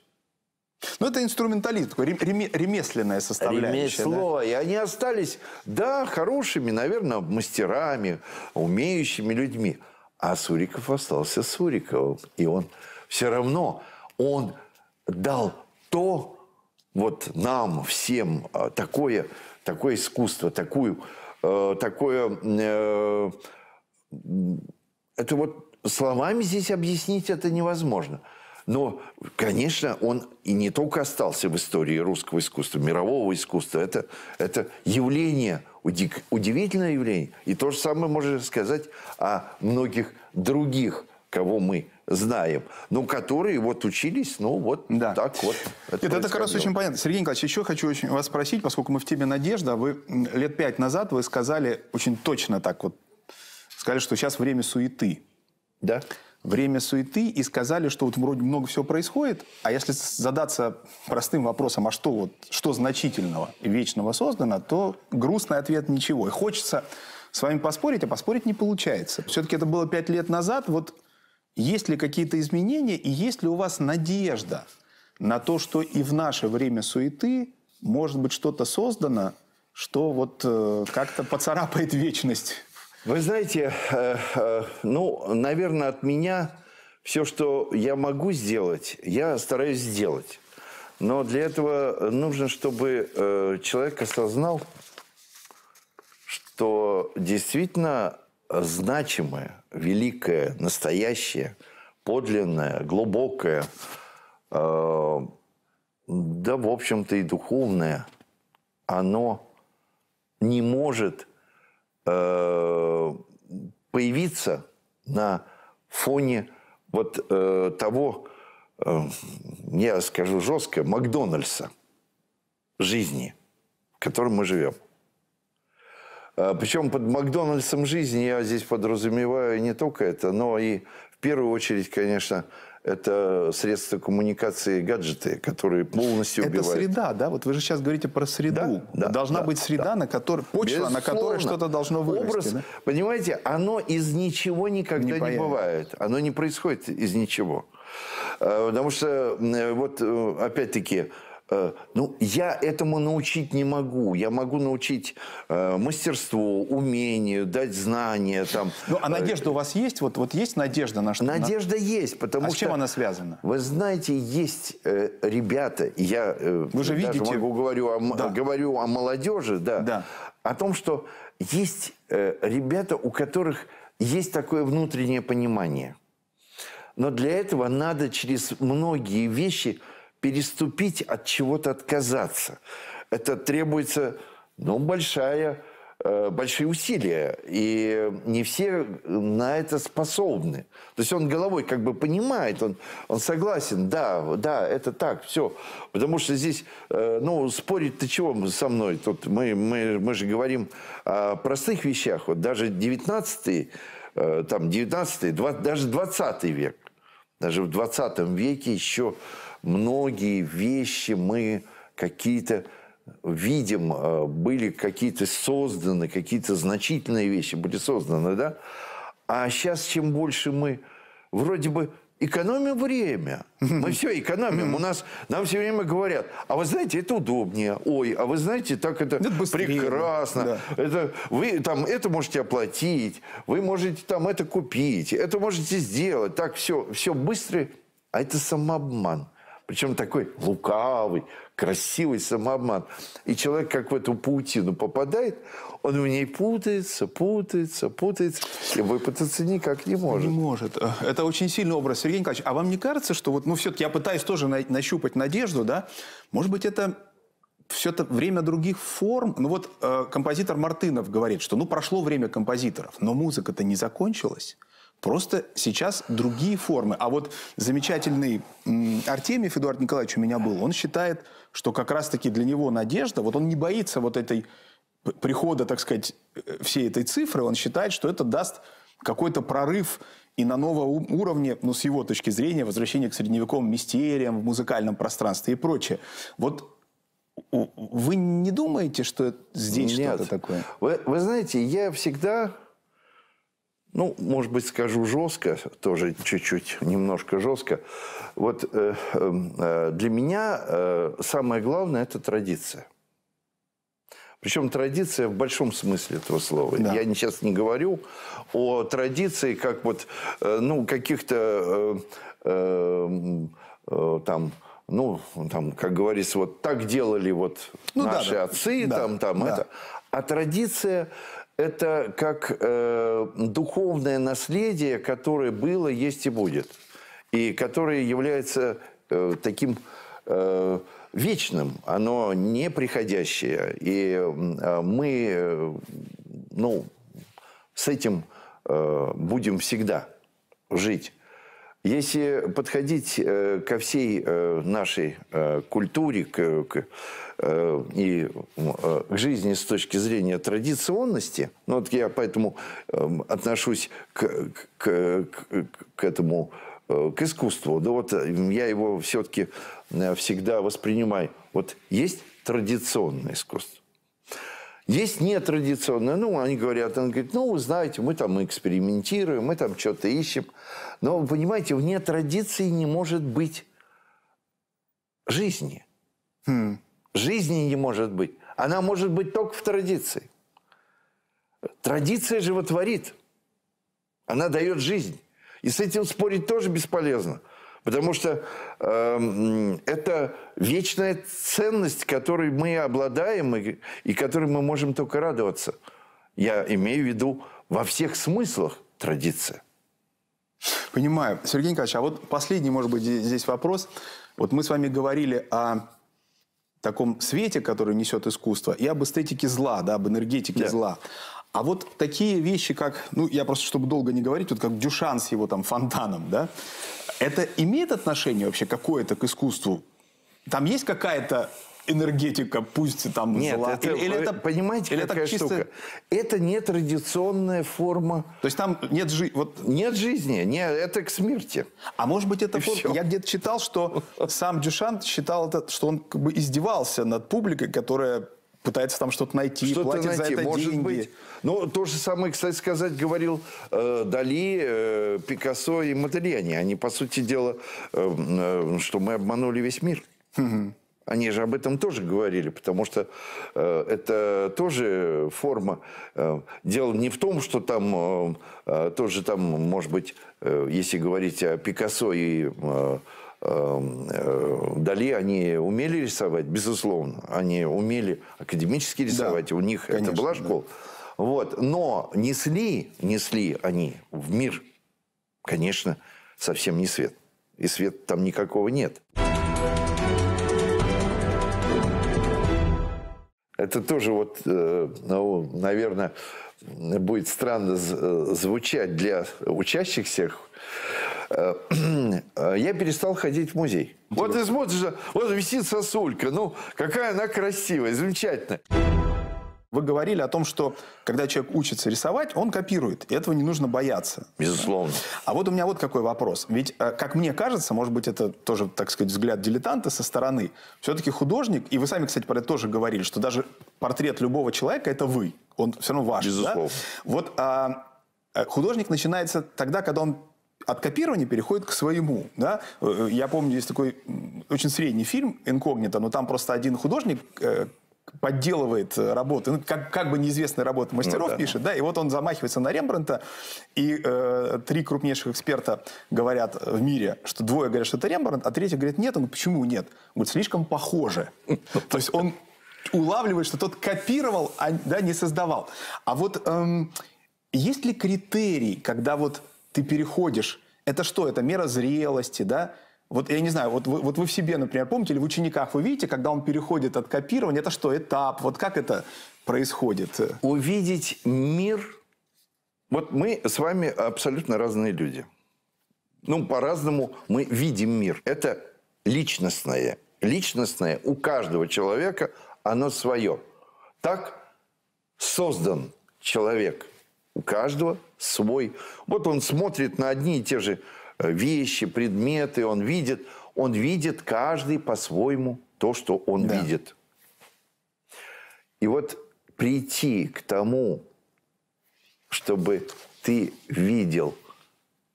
A: Ну, это инструментализм, такой ремесленная составляющая. Ремесло. Да? И они остались, да, хорошими, наверное, мастерами, умеющими людьми. А Суриков остался Суриковым. И он все равно, он дал то, вот нам всем а, такое, такое искусство, такую, э, такое... Э, это вот словами здесь объяснить это невозможно. Но, конечно, он и не только остался в истории русского искусства, мирового искусства. Это, это явление, удивительное явление. И то же самое можно сказать о многих других, кого мы знаем, но которые вот учились, ну вот да. так вот.
B: Это, это как раз очень понятно. Сергей Николаевич, еще хочу очень вас спросить, поскольку мы в теме «Надежда», вы лет пять назад вы сказали очень точно так вот, сказали, что сейчас время суеты. Да. Время суеты и сказали, что вот вроде много всего происходит, а если задаться простым вопросом, а что вот, что значительного и вечного создано, то грустный ответ – ничего. И хочется с вами поспорить, а поспорить не получается. Все-таки это было пять лет назад. Вот есть ли какие-то изменения и есть ли у вас надежда на то, что и в наше время суеты может быть что-то создано, что вот э, как-то поцарапает вечность? Вы знаете, э, э, ну,
A: наверное, от меня все, что я могу сделать, я стараюсь сделать. Но для этого нужно, чтобы э, человек осознал, что действительно значимое, великое, настоящее, подлинное, глубокое, э, да, в общем-то, и духовное, оно не может э, появиться на фоне вот э, того, э, я скажу жестко, Макдональдса жизни, в котором мы живем. Э, Причем под Макдональдсом жизни я здесь подразумеваю не только это, но и в первую очередь, конечно, это средства коммуникации, гаджеты, которые полностью
B: убивают. Это среда, да? Вот вы же сейчас говорите про среду. Да, Должна да, быть среда, да. на которой почва, Безусловно. на которой что-то должно вырасти. Образ, да? понимаете, оно из ничего никогда не, не
A: бывает. Оно не происходит из ничего. Э, потому что, э, вот опять-таки, Э, ну, я этому научить не могу. Я могу научить э, мастерству, умению, дать знания. Там. Ну, а надежда
B: у вас есть? Вот, вот есть надежда на что? Надежда на... есть, потому а что... с чем она связана?
A: Вы знаете, есть э, ребята, я э, Вы же даже видите... могу говорю о, да. говорю о молодежи, да, да, о том, что есть э, ребята, у которых есть такое внутреннее понимание. Но для этого надо через многие вещи переступить, от чего-то отказаться. Это требуется ну, большая, э, большие усилия. И не все на это способны. То есть он головой как бы понимает, он, он согласен, да, да, это так, все. Потому что здесь, э, ну, спорить ты чего со мной? Тут мы, мы, мы же говорим о простых вещах. Вот даже 19 э, там, 19 20, даже 20 век. Даже в 20 веке еще многие вещи мы какие-то видим, э, были какие-то созданы, какие-то значительные вещи были созданы, да? А сейчас чем больше мы вроде бы экономим время. Мы все экономим. У нас нам все время говорят, а вы знаете, это удобнее. Ой, а вы знаете, так это, это прекрасно. Да. Это вы там это можете оплатить, вы можете там это купить, это можете сделать. Так все, все быстро. А это самообман. Причем такой лукавый, красивый самообман. И человек, как в эту паутину попадает,
B: он в ней путается, путается, путается, и выпутаться никак не может. Не может. Это очень сильный образ, Сергей Николаевич. А вам не кажется, что вот, ну, все-таки я пытаюсь тоже на, нащупать надежду, да? Может быть, это все это время других форм. Ну вот э, композитор Мартынов говорит, что ну прошло время композиторов, но музыка-то не закончилась. Просто сейчас другие формы. А вот замечательный Артемий Эдуард Николаевич у меня был, он считает, что как раз-таки для него надежда, вот он не боится вот этой прихода, так сказать, э, всей этой цифры, он считает, что это даст какой-то прорыв и на новом уровне, ну, с его точки зрения, возвращение к средневековым мистериям в музыкальном пространстве и прочее. Вот вы не думаете, что здесь что-то такое?
A: Вы, вы знаете, я всегда ну, может быть, скажу жестко, тоже чуть-чуть, немножко жестко. Вот э, эм, э, для меня э, самое главное – это традиция. Причем традиция в большом смысле этого слова. Да. Я сейчас не говорю о традиции как вот, э, ну, каких-то э, эм, э, там ну, там, как говорится, вот так делали вот ну, наши да, отцы, да, там, там да. это. А традиция это как э, духовное наследие, которое было, есть и будет, и которое является э, таким э, вечным, оно не приходящее, и э, мы, э, ну, с этим э, будем всегда жить. Если подходить э, ко всей э, нашей э, культуре, к, к Э, и э, к жизни с точки зрения традиционности. Ну, вот я поэтому эм, отношусь к, к, к, к этому, э, к искусству. Да вот я его все-таки всегда воспринимаю. Вот есть традиционное искусство. Есть нетрадиционное. Ну, они говорят, он говорит, ну, вы знаете, мы там экспериментируем, мы там что-то ищем. Но, вы понимаете, вне традиции не может быть жизни. Хм. Жизни не может быть. Она может быть только в традиции. Традиция животворит. Она дает жизнь. И с этим спорить тоже бесполезно. Потому что э, это вечная ценность, которой мы обладаем и, и которой мы можем только радоваться.
B: Я имею в виду во всех смыслах традиция. Понимаю. Сергей Николаевич, а вот последний, может быть, здесь вопрос. Вот мы с вами говорили о таком свете, который несет искусство, и об эстетике зла, да, об энергетике да. зла. А вот такие вещи, как, ну, я просто, чтобы долго не говорить, вот как Дюшан с его там фонтаном, да, это имеет отношение вообще какое-то к искусству? Там есть какая-то энергетика, пусть там Нет, зла. Это, или, или это, понимаете, или какая это чисто... штука? Это не традиционная форма. То есть там нет жизни. Вот... Нет жизни, не, это к смерти. А может быть, это форма. Я где-то читал, что сам Дюшан считал, это, что он как бы издевался над публикой, которая пытается там что-то найти, что платит найти. за это Может деньги. Быть. Ну, то же самое, кстати сказать, говорил э, Дали, э,
A: Пикассо и Модельяне. Они, по сути дела, э, э, что мы обманули весь мир. Угу. Они же об этом тоже говорили, потому что э, это тоже форма. Э, дело не в том, что там э, э тоже там, может быть, э, если говорить о Пикассо и э, э, э Дали, они умели рисовать, безусловно. Они умели академически рисовать, да, у них конечно, это была школа. Да. Вот. Но несли, несли они в мир, конечно, совсем не свет. И свет там никакого Нет. Это тоже вот, э, ну, наверное, будет странно э, звучать для учащихся. Э, я перестал ходить в музей. Вот ты смотришь, вот висит
B: сосулька, ну какая она красивая, замечательная. Вы говорили о том, что когда человек учится рисовать, он копирует. И этого не нужно бояться. Безусловно. А вот у меня вот какой вопрос. Ведь, э, как мне кажется, может быть, это тоже, так сказать, взгляд дилетанта со стороны. Все-таки художник, и вы сами, кстати, про это тоже говорили, что даже портрет любого человека – это вы. Он все равно ваш. Безусловно. Да? Вот а, э, художник начинается тогда, когда он от копирования переходит к своему. Да? Э, я помню, есть такой очень средний фильм «Инкогнито», но там просто один художник подделывает э, работы, ну, как, как бы неизвестная работа ну мастеров ну, да. пишет, да, и вот он замахивается на Рембранта, и э, три крупнейших эксперта говорят в мире, что двое говорят, что это Рембрандт, а третий говорит, нет, он почему нет? Он слишком похоже. То есть он улавливает, что тот копировал, а да, не создавал. А вот эм, есть ли критерий, когда вот ты переходишь, это что, это мера зрелости, да, вот я не знаю, вот вы, вот вы в себе, например, помните, или в учениках вы видите, когда он переходит от копирования, это что, этап? Вот как это происходит? Увидеть мир. Вот мы с вами абсолютно разные люди.
A: Ну, по-разному мы видим мир. Это личностное. Личностное у каждого человека, оно свое. Так создан человек. У каждого свой. Вот он смотрит на одни и те же Э, вещи, предметы, он видит, он видит каждый по-своему то, что он да. видит. И вот прийти к тому, чтобы ты видел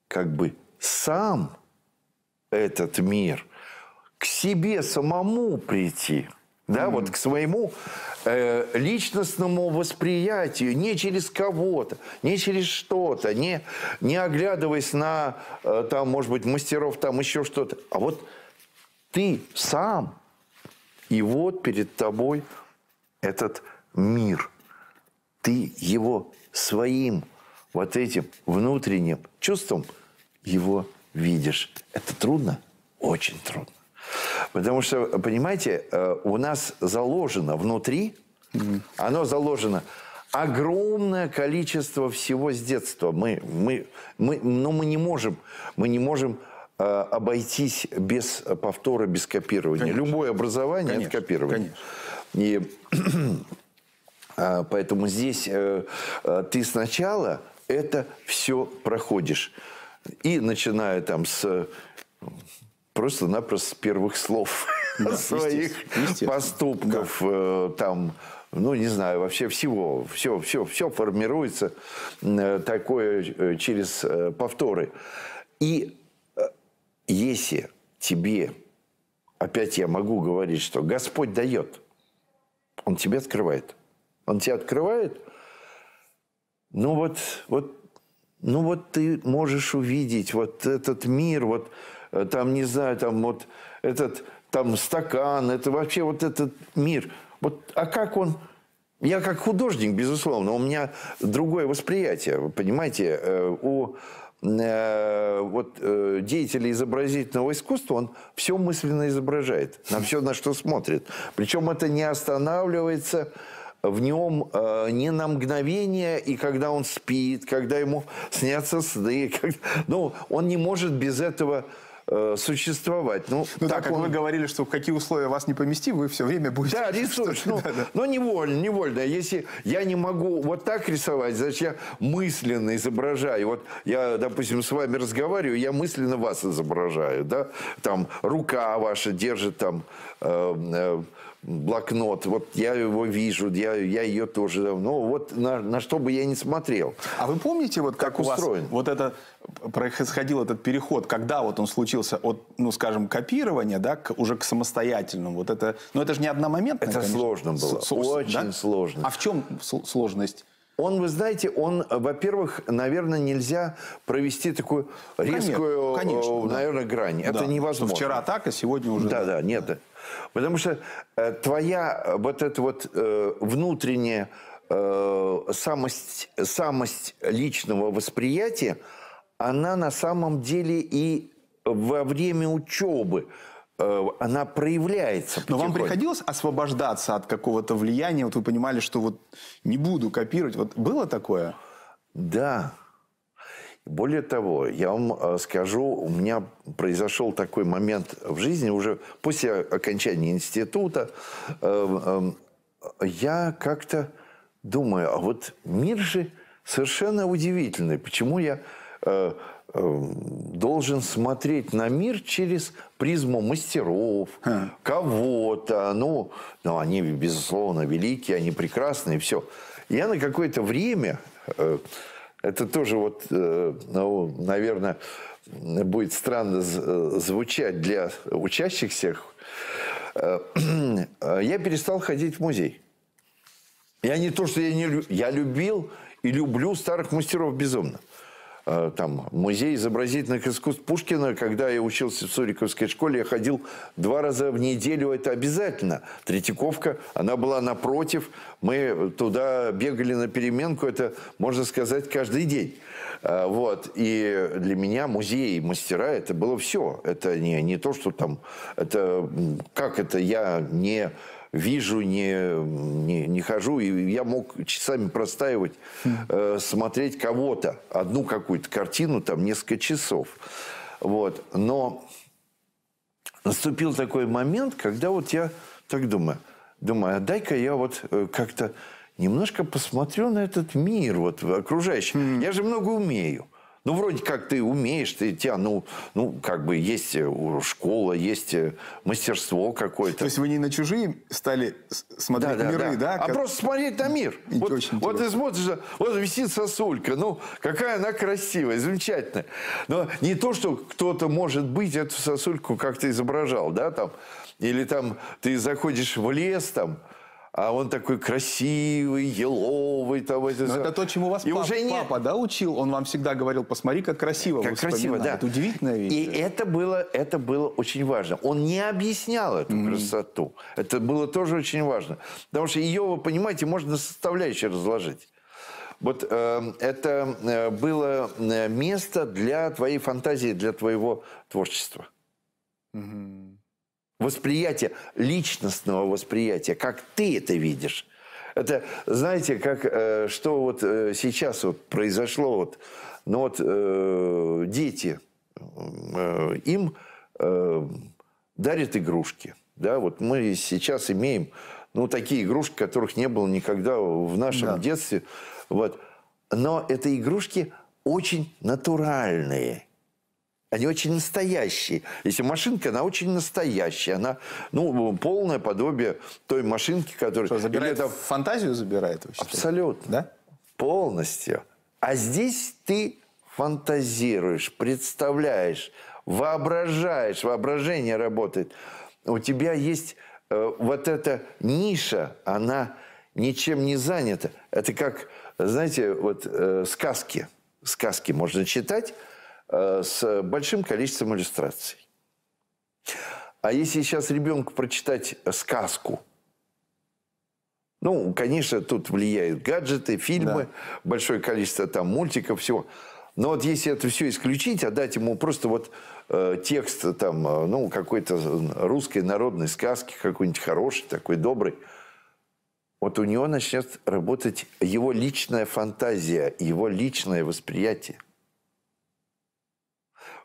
A: как бы сам этот мир, к себе самому прийти – да, mm вот к своему э, личностному восприятию, не через кого-то, не через что-то, не, не оглядываясь на, э, там, может быть, мастеров, там еще что-то, а вот ты сам, и вот перед тобой этот мир. Ты его своим вот этим внутренним чувством его видишь. Это трудно? Очень трудно. Потому что, понимаете, э, у нас заложено внутри, оно заложено огромное количество всего с детства. Мы, мы, мы, но мы не можем, мы не можем э, обойтись без повтора, без копирования. Конечно. Любое образование конечно, это копирование. Конечно. И а, поэтому здесь э, э, ты сначала это все проходишь. И начиная там с просто-напросто с первых слов
B: да, своих
A: естественно, естественно. поступков, да. Э, там, ну, не знаю, вообще всего, все, все, все формируется э, такое э, через повторы. И если тебе, опять я могу говорить, что Господь дает, Он тебе открывает. Он тебе открывает, ну вот, вот, ну вот ты можешь увидеть вот этот мир, вот Э, там, не знаю, там вот этот там стакан, это вообще вот этот мир. Вот, а как он... Я как художник, безусловно, у меня другое восприятие, вы понимаете, э, у э, вот деятеля изобразительного искусства, он все мысленно изображает, на все, на что смотрит. Причем это не останавливается в нем э, не на мгновение, и когда он спит, когда ему снятся сны, когда... ну, он не может без этого Э, существовать. Ну, ну так да, как он... вы говорили, что в какие условия вас не помести, вы все время будете... Да, рисуешь, ну, да, да. но ну, невольно, невольно. Если я не могу вот так рисовать, значит, я мысленно изображаю. Вот я, допустим, с вами разговариваю, я мысленно вас изображаю, да? Там рука ваша держит там... Э, э, блокнот, вот я его вижу, я, я ее тоже давно, ну, вот
B: на, на что бы я не смотрел. А вы помните, вот как, как у устроен? вас вот это происходил этот переход, когда вот он случился от, ну, скажем, копирования, да, к, уже к самостоятельному, вот это, ну, это же не одномоментно, Это конечно. сложно было, с, очень да? сложно. А в чем сложность?
A: Он, вы знаете, он, во-первых, наверное, нельзя провести такую резкую, конечно, э, конечно, наверное, да. грань. Да. Это невозможно. Что вчера так, а сегодня уже. Да, да, да нет. Потому что э, твоя вот эта вот э, внутренняя э, самость, самость личного восприятия, она на самом
B: деле и во время учебы Э, она проявляется. Но вам приходилось освобождаться от какого-то влияния? Вот вы понимали, что вот не буду копировать. Вот было такое? Да. Более того, я вам э,
A: скажу, у меня произошел такой момент в жизни уже после окончания института. Эм, эм, я как-то думаю, а вот мир же совершенно удивительный. Почему я э, Эм, должен смотреть на мир через призму мастеров, кого-то. Ну, ну, они, безусловно, великие, они прекрасные, все. Я на какое-то время, э, это тоже вот, э, ну, наверное, будет странно э, звучать для учащихся, я перестал ходить в музей. Я не то, что я не люблю, я любил и люблю старых мастеров безумно. Э, там, музей изобразительных искусств Пушкина, когда я учился в Суриковской школе, я ходил два раза в неделю, это обязательно. Третьяковка, она была напротив, мы туда бегали на переменку, это, можно сказать, каждый день. Э, вот. И для меня музей, мастера, это было все. Это не, не то, что там... Это, как это я не вижу, не, не, не хожу. И я мог часами простаивать, э, смотреть кого-то, одну какую-то картину, там несколько часов. Вот. Но наступил такой момент, когда вот я так думаю, думаю, а дай-ка я вот э, как-то немножко посмотрю на этот мир вот окружающий. Mm. Я же много умею. Ну, вроде как ты умеешь, ты тебя, ну, ну, как бы есть э, школа, есть э, мастерство какое-то. То есть
B: вы не на чужие стали смотреть да, миры, да? да? да? А просто
A: смотреть на мир. И вот, вот интересно. ты смотришь, вот висит сосулька, ну, какая она красивая, замечательная. Но не то, что кто-то, может быть, эту сосульку как-то изображал, да, там, или там
B: ты заходишь в лес, там, а он такой красивый, еловый. Там, это, это то, чему вас и пап, уже не... папа да, учил. Он вам всегда говорил, посмотри, как красиво Как красиво, да.
A: Это удивительное видео. И это было, это было очень важно. Он не объяснял эту mm. красоту. Это было тоже очень важно. Потому что ее, вы понимаете, можно составляющие разложить. Вот эм, э, это было э, место для твоей фантазии, для твоего творчества. Mm-hmm восприятие, личностного восприятия, как ты это видишь. Это, знаете, как, э, что вот э, сейчас вот произошло, вот, ну вот э, дети, э, им э, дарят игрушки. Да, вот мы сейчас имеем, ну, такие игрушки, которых не было никогда в нашем да. детстве. Вот. Но это игрушки очень натуральные. Они очень настоящие. Если машинка, она очень настоящая. Она, ну, полное подобие той машинки, которая... Что, забирает это... фантазию забирает? Вообще? Абсолютно. Да? Полностью. А здесь ты фантазируешь, представляешь, воображаешь, воображение работает. У тебя есть э, вот эта ниша, она ничем не занята. Это как, знаете, вот э, сказки. Сказки можно читать, Э, с большим количеством иллюстраций. А если сейчас ребенку прочитать сказку, ну, конечно, тут влияют гаджеты, фильмы, да. большое количество там мультиков, всего. Но вот если это все исключить, а дать ему просто вот э, текст там, э, ну, какой-то русской народной сказки, какой-нибудь хороший, такой добрый, вот у него начнет работать его личная фантазия, его личное восприятие.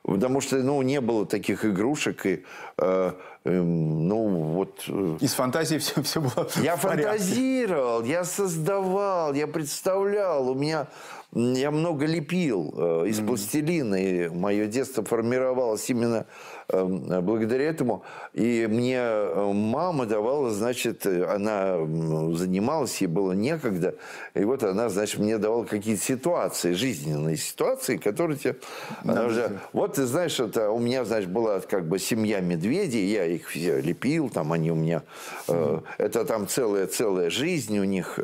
A: Потому что, ну, не было таких игрушек, и, э, э, ну, вот...
B: Э, из фантазии все, все было
A: Я фантазировал, я создавал, я представлял, у меня... Я много лепил э, из mm-hmm. пластилина, и мое детство формировалось именно Эм, благодаря этому. И мне э, мама давала, значит, э, она занималась, ей было некогда. И вот она, значит, мне давала какие-то ситуации, жизненные ситуации, которые тебе... Да, уже... Вот ты знаешь, это у меня, значит, была как бы семья медведей, я их все лепил, там они у меня... Э, это там целая-целая жизнь у них.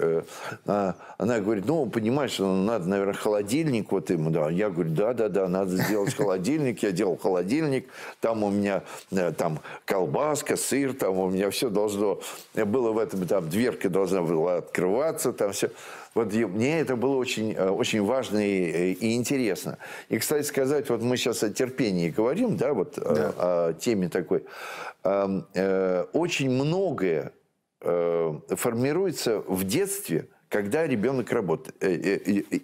A: А она говорит, ну, понимаешь, ну, надо, наверное, холодильник вот ему, да. Я говорю, да-да-да, надо сделать холодильник. Я делал холодильник, там там у меня э, там колбаска, сыр, там у меня все должно было в этом, там дверка должна была открываться, там все. Вот мне это было очень, э, очень важно и, э, и интересно. И, кстати сказать, вот мы сейчас о терпении говорим, да, вот да. О, о теме такой. Эм, очень многое формируется в детстве, когда ребенок работает,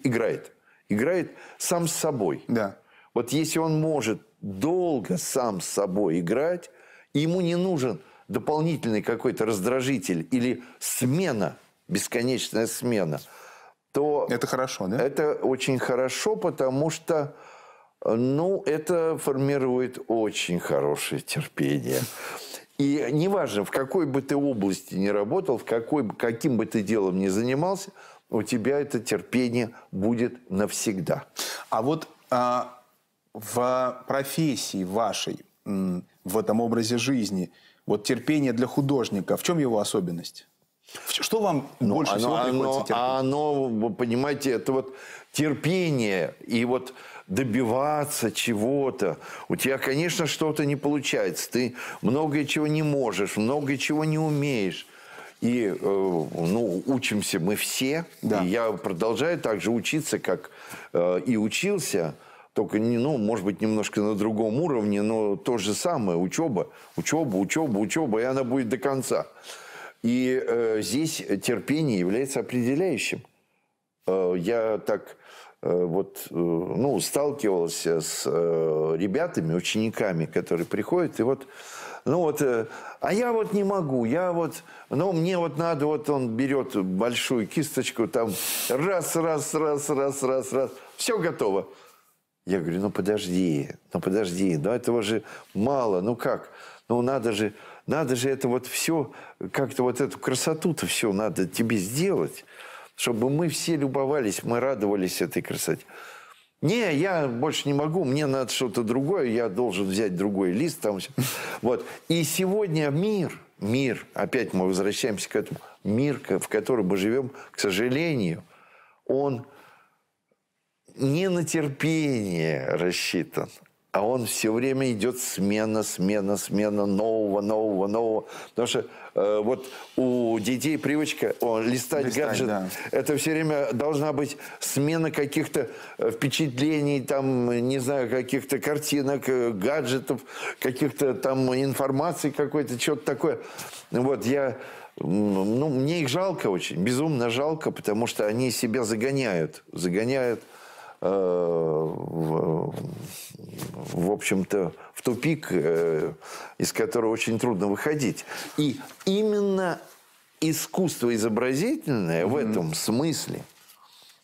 A: играет. Играет сам с собой. Да. Вот если он может долго сам с собой играть, и ему не нужен дополнительный какой-то раздражитель или смена, бесконечная смена, то... Это хорошо, да? Это очень хорошо, потому что, ну, это формирует очень хорошее терпение. И неважно, в какой бы ты области не работал, в какой, каким бы ты делом не занимался, у тебя это
B: терпение будет навсегда. А вот а, в профессии вашей, в этом образе жизни, вот терпение для художника, в чем его особенность? Что вам ну, больше оно, всего приходится терпеть? А оно,
A: понимаете, это вот терпение и вот добиваться чего-то. У тебя, конечно, что-то не получается. Ты многое чего не можешь, многое чего не умеешь. И э, ну, учимся мы все. Да. И я продолжаю также учиться, как э, и учился только, не, ну, может быть, немножко на другом уровне, но то же самое, учеба, учеба, учеба, учеба, и она будет до конца. И э, здесь терпение является определяющим. Э, я так э, вот, э, ну, сталкивался с э, ребятами, учениками, которые приходят, и вот, ну вот, а я вот не могу, я вот, ну, мне вот надо, вот он берет большую кисточку, там, раз, раз, раз, раз, раз, раз, все готово. Я говорю, ну подожди, ну подожди, ну этого же мало, ну как, ну надо же, надо же это вот все, как-то вот эту красоту-то все надо тебе сделать, чтобы мы все любовались, мы радовались этой красоте. Не, я больше не могу, мне надо что-то другое, я должен взять другой лист. Там, вот. И сегодня мир, мир, опять мы возвращаемся к этому, мир, в котором мы живем, к сожалению, он не на терпение рассчитан, а он все время идет смена, смена, смена нового, нового, нового. Потому что э, вот у детей привычка о, листать, листать гаджет. Да. Это все время должна быть смена каких-то э, впечатлений, там, не знаю, каких-то картинок, э, гаджетов, каких-то там информации какой-то, что-то такое. Вот я ну, мне их жалко очень, безумно жалко, потому что они себя загоняют, загоняют Э, в, в общем-то, в тупик, э, из которого очень трудно выходить. И именно искусство изобразительное mm-hmm. в этом смысле,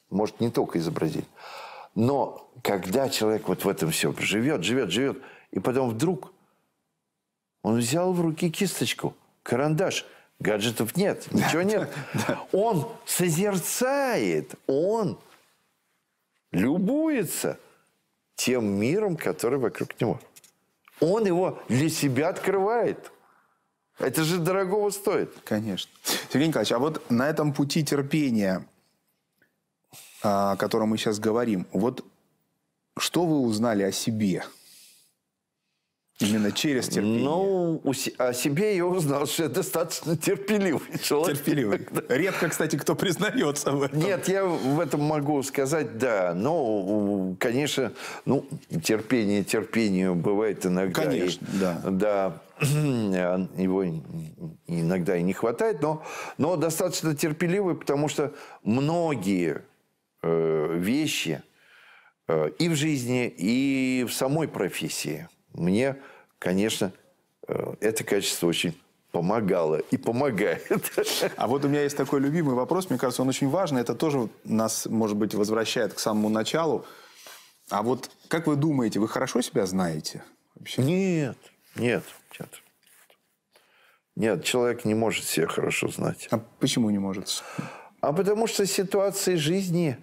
A: может, не только изобразить, но когда человек вот в этом все живет, живет, живет, и потом вдруг он взял в руки кисточку, карандаш, гаджетов нет, ничего нет. Он созерцает, он любуется тем миром, который вокруг
B: него. Он его для себя открывает. Это же дорогого стоит. Конечно. Сергей Николаевич, а вот на этом пути терпения, а, о котором мы сейчас говорим, вот что вы узнали о себе – Именно через терпение. Ну, о себе я узнал, что я достаточно терпеливый человек. Терпеливый. Редко, кстати, кто признается в этом. Нет, я в
A: этом могу сказать, да. Но, ну, конечно, ну, терпение терпению бывает иногда. Конечно, и, да. Да, его иногда и не хватает, но, но достаточно терпеливый, потому что многие э, вещи э, и в жизни, и в самой профессии – мне, конечно, э, это качество очень помогало
B: и помогает. А вот у меня есть такой любимый вопрос, мне кажется, он очень важный, это тоже нас, может быть, возвращает к самому началу. А вот как вы думаете, вы хорошо себя знаете?
A: Вообще? Нет,
B: нет, нет. Нет, человек
A: не может себя хорошо знать. А почему не может? А потому что ситуации жизни,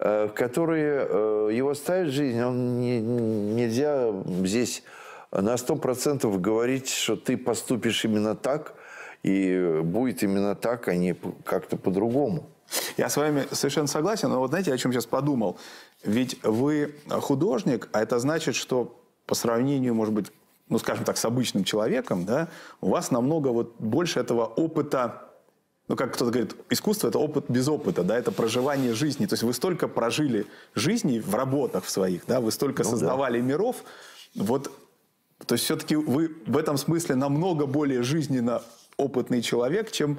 A: Э, которые э, его ставят в жизнь, он не, нельзя здесь на сто процентов говорить, что ты поступишь именно так,
B: и будет именно так, а не как-то по-другому. Я с вами совершенно согласен, но вот знаете, о чем сейчас подумал? Ведь вы художник, а это значит, что по сравнению, может быть, ну, скажем так, с обычным человеком, да, у вас намного вот больше этого опыта ну, как кто-то говорит, искусство – это опыт без опыта, да, это проживание жизни. То есть вы столько прожили жизни в работах в своих, да, вы столько ну, создавали да. миров. Вот, то есть все-таки вы в этом смысле намного более жизненно опытный человек, чем,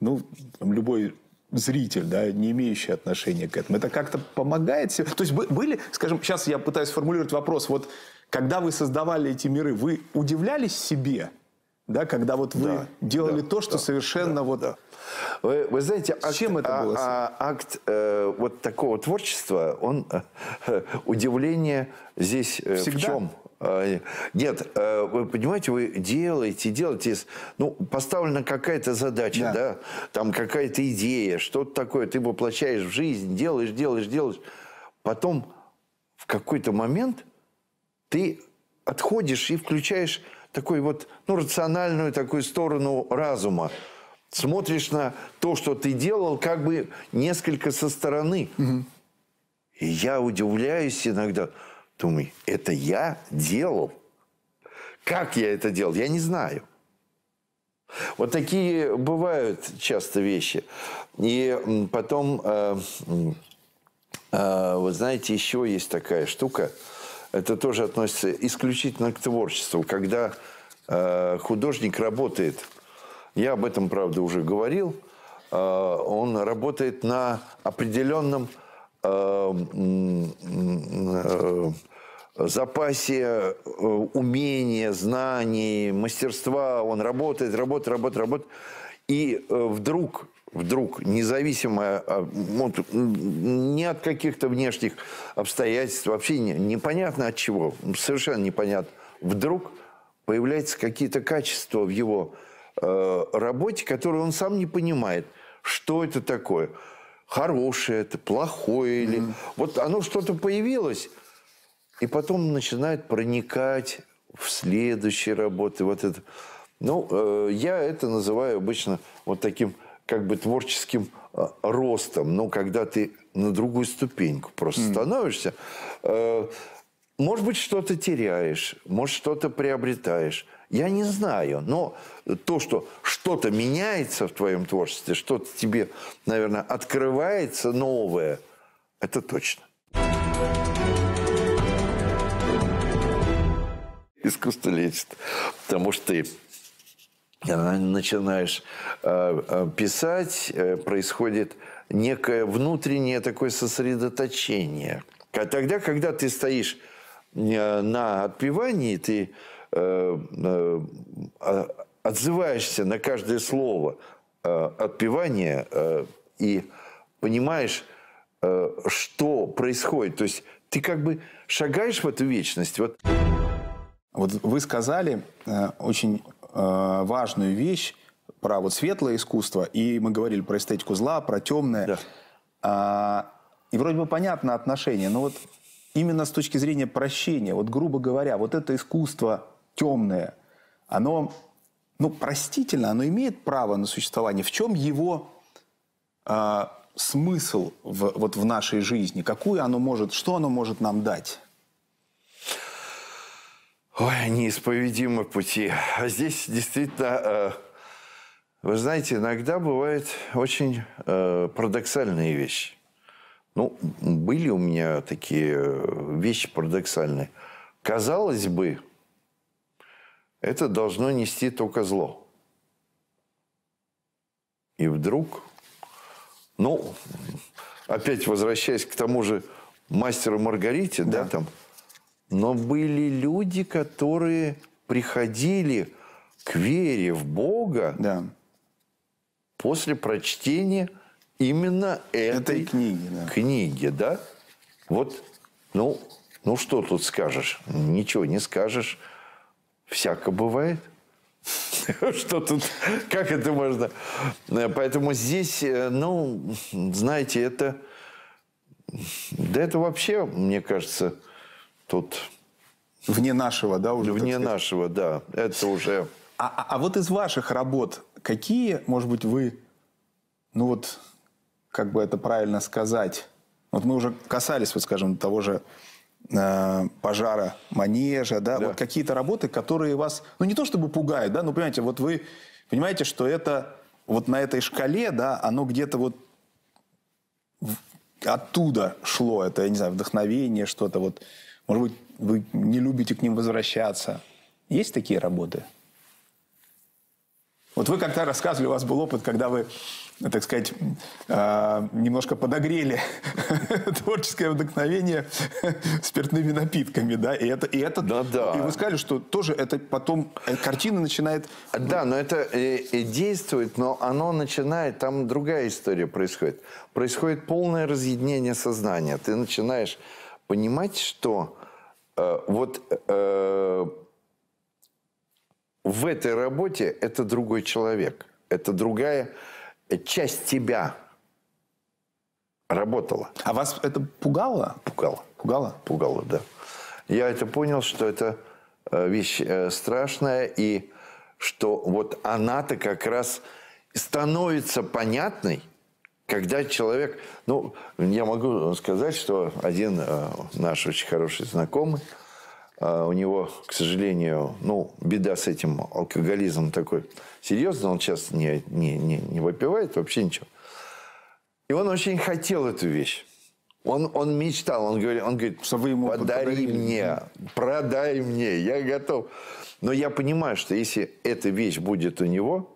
B: ну, там, любой зритель, да, не имеющий отношения к этому. Это как-то помогает себе. То есть были, скажем, сейчас я пытаюсь сформулировать вопрос, вот когда вы создавали эти миры, вы удивлялись себе – да, когда вот вы да, делали да, то, что да, совершенно да, вот. Да. Вы, вы знаете, акт, чем это а, было? А, а, акт э,
A: вот такого творчества, он э, удивление здесь э, Всегда? в чем? А, нет, э, вы понимаете, вы делаете, делаете, ну, поставлена какая-то задача, да, да там какая-то идея, что-то такое, ты воплощаешь в жизнь, делаешь, делаешь, делаешь. Потом в какой-то момент ты отходишь и включаешь такой вот, ну, рациональную такую сторону разума. Смотришь на то, что ты делал, как бы несколько со стороны. Угу. И я удивляюсь иногда. Думаю, это я делал? Как я это делал? Я не знаю. Вот такие бывают часто вещи. И потом, э, э, вы знаете, еще есть такая штука – это тоже относится исключительно к творчеству, когда э, художник работает, я об этом, правда, уже говорил, э, он работает на определенном э, э, запасе э, умения, знаний, мастерства, он работает, работает, работает, работает, и э, вдруг вдруг, независимо а, вот, ни от каких-то внешних обстоятельств, вообще не, непонятно от чего, совершенно непонятно, вдруг появляются какие-то качества в его э, работе, которые он сам не понимает, что это такое. Хорошее это, плохое mm-hmm. или... Вот оно что-то появилось, и потом начинает проникать в следующие работы. Вот это. Ну, э, я это называю обычно вот таким как бы творческим а, ростом, но когда ты на другую ступеньку просто mm. становишься, э, может быть, что-то теряешь, может, что-то приобретаешь. Я не знаю, но то, что что-то меняется в твоем творчестве, что-то тебе, наверное, открывается новое, это точно. Искусство лечит, потому что начинаешь э, э, писать, э, происходит некое внутреннее такое сосредоточение. А тогда, когда ты стоишь на отпевании, ты а, отзываешься на каждое слово отпевания и понимаешь, что происходит. То есть ты как бы шагаешь в эту вечность. Вот.
B: Вот вы сказали очень Э, важную вещь про вот светлое искусство, и мы говорили про эстетику зла, про темное. Да. А, и вроде бы понятно отношение, но вот именно с точки зрения прощения, вот грубо говоря, вот это искусство темное, оно, ну, простительно, оно имеет право на существование. В чем его а, смысл в, вот в нашей жизни? Какую оно может, что оно может нам дать?
A: Ой, неисповедимы пути. А здесь действительно, э, вы знаете, иногда бывают очень э, парадоксальные вещи. Ну, были у меня такие э, вещи парадоксальные. Казалось бы, это должно нести только зло. И вдруг, ну, опять возвращаясь к тому же мастеру Маргарите, да, да там, но были люди, которые приходили к вере в Бога да. после прочтения именно этой, этой книги, да. книги, да? Вот, ну, ну что тут скажешь? Ничего не скажешь. Всяко бывает. Что тут, как это можно? Э, поэтому здесь, э, ну, знаете, это, да это вообще, мне кажется, тут... Вне
B: нашего, да? Уже, Вне нашего, да. Это уже... А, а, а вот из ваших работ какие, может быть, вы, ну вот, как бы это правильно сказать, вот мы уже касались, вот скажем, того же э, пожара манежа, да? да, вот какие-то работы, которые вас, ну не то чтобы пугают, да, ну понимаете, вот вы понимаете, что это вот на этой шкале, да, оно где-то вот оттуда шло, это, я не знаю, вдохновение, что-то вот может быть, вы не любите к ним возвращаться. Есть такие работы? Вот вы как-то рассказывали, у вас был опыт, когда вы, так сказать, э, немножко подогрели творческое вдохновение спиртными напитками, да, и это, и это, да, да. и вы сказали, что тоже это потом э, картина начинает. Да, но это э, действует,
A: но оно начинает, там другая история происходит, происходит полное разъединение сознания. Ты начинаешь понимать, что э, вот э, в этой работе это другой человек, это другая часть тебя работала. А
B: вас это пугало?
A: Пугало. Пугало? Пугало, да. Я это понял, что это э, вещь э, страшная, и что вот она-то как раз становится понятной – когда человек... Ну, я могу сказать, что один э, наш очень хороший знакомый, э, у него, к сожалению, ну, беда с этим алкоголизмом такой серьезный, он сейчас не, не, не, не выпивает вообще ничего. И он очень хотел эту вещь. Он, он мечтал, он говорит, он говорит Чтобы ему подари подарили. мне, продай мне, я готов. Но я понимаю, что если эта вещь будет у него,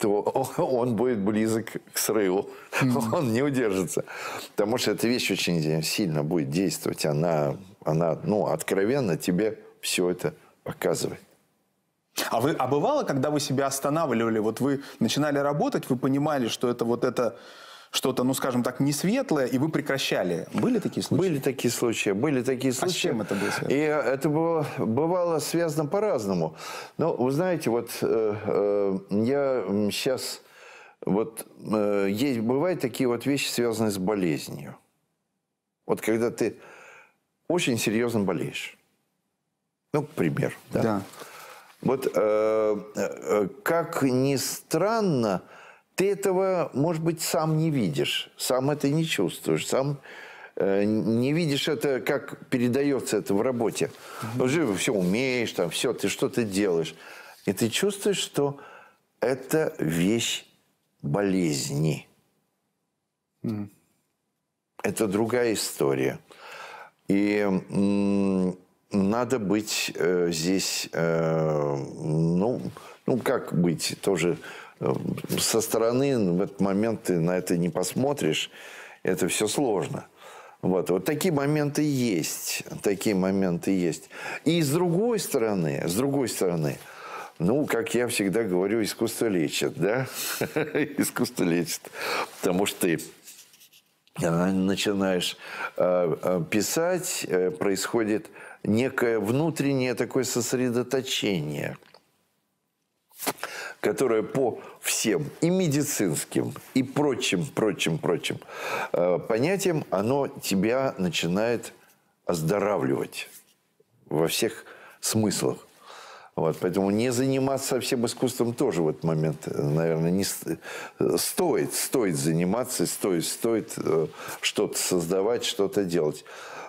A: то он будет близок к срыву. Mm-hmm. Он не удержится. Потому что эта вещь очень сильно будет действовать. Она, она ну, откровенно тебе все это показывает.
B: А, вы, а бывало, когда вы себя останавливали, вот вы начинали работать, вы понимали, что это вот это что-то, ну, скажем так, не светлое, и вы прекращали. Были такие случаи? Были такие случаи, были такие случаи. А с чем это было связано? И
A: это было, бывало связано по-разному. Ну, вы знаете, вот э, э, я сейчас... Вот э, есть, бывают такие вот вещи, связанные с болезнью. Вот когда ты очень серьезно болеешь. Ну, к примеру. Да. да. Вот э, э, как ни странно, ты этого, может быть, сам не видишь, сам это не чувствуешь, сам э, не видишь это, как передается это в работе. Mm-hmm. Уже все умеешь, там все, ты что-то делаешь. И ты чувствуешь, что это вещь болезни. Это другая история. И надо быть э, здесь, э, ну, ну, как быть, тоже со стороны в этот момент ты на это не посмотришь, это все сложно. Вот, вот такие моменты есть, такие моменты есть. И с другой стороны, с другой стороны, ну, как я всегда говорю, искусство лечит, да? искусство лечит, потому что ты э, начинаешь э, э, писать, происходит некое внутреннее такое сосредоточение – которая по всем и медицинским, и прочим, прочим, прочим э, понятиям, оно тебя начинает оздоравливать во всех смыслах. Вот, поэтому не заниматься совсем искусством тоже в этот момент, э, наверное, не э, стоит. Стоит заниматься, стоит, стоит что-то создавать, что-то делать.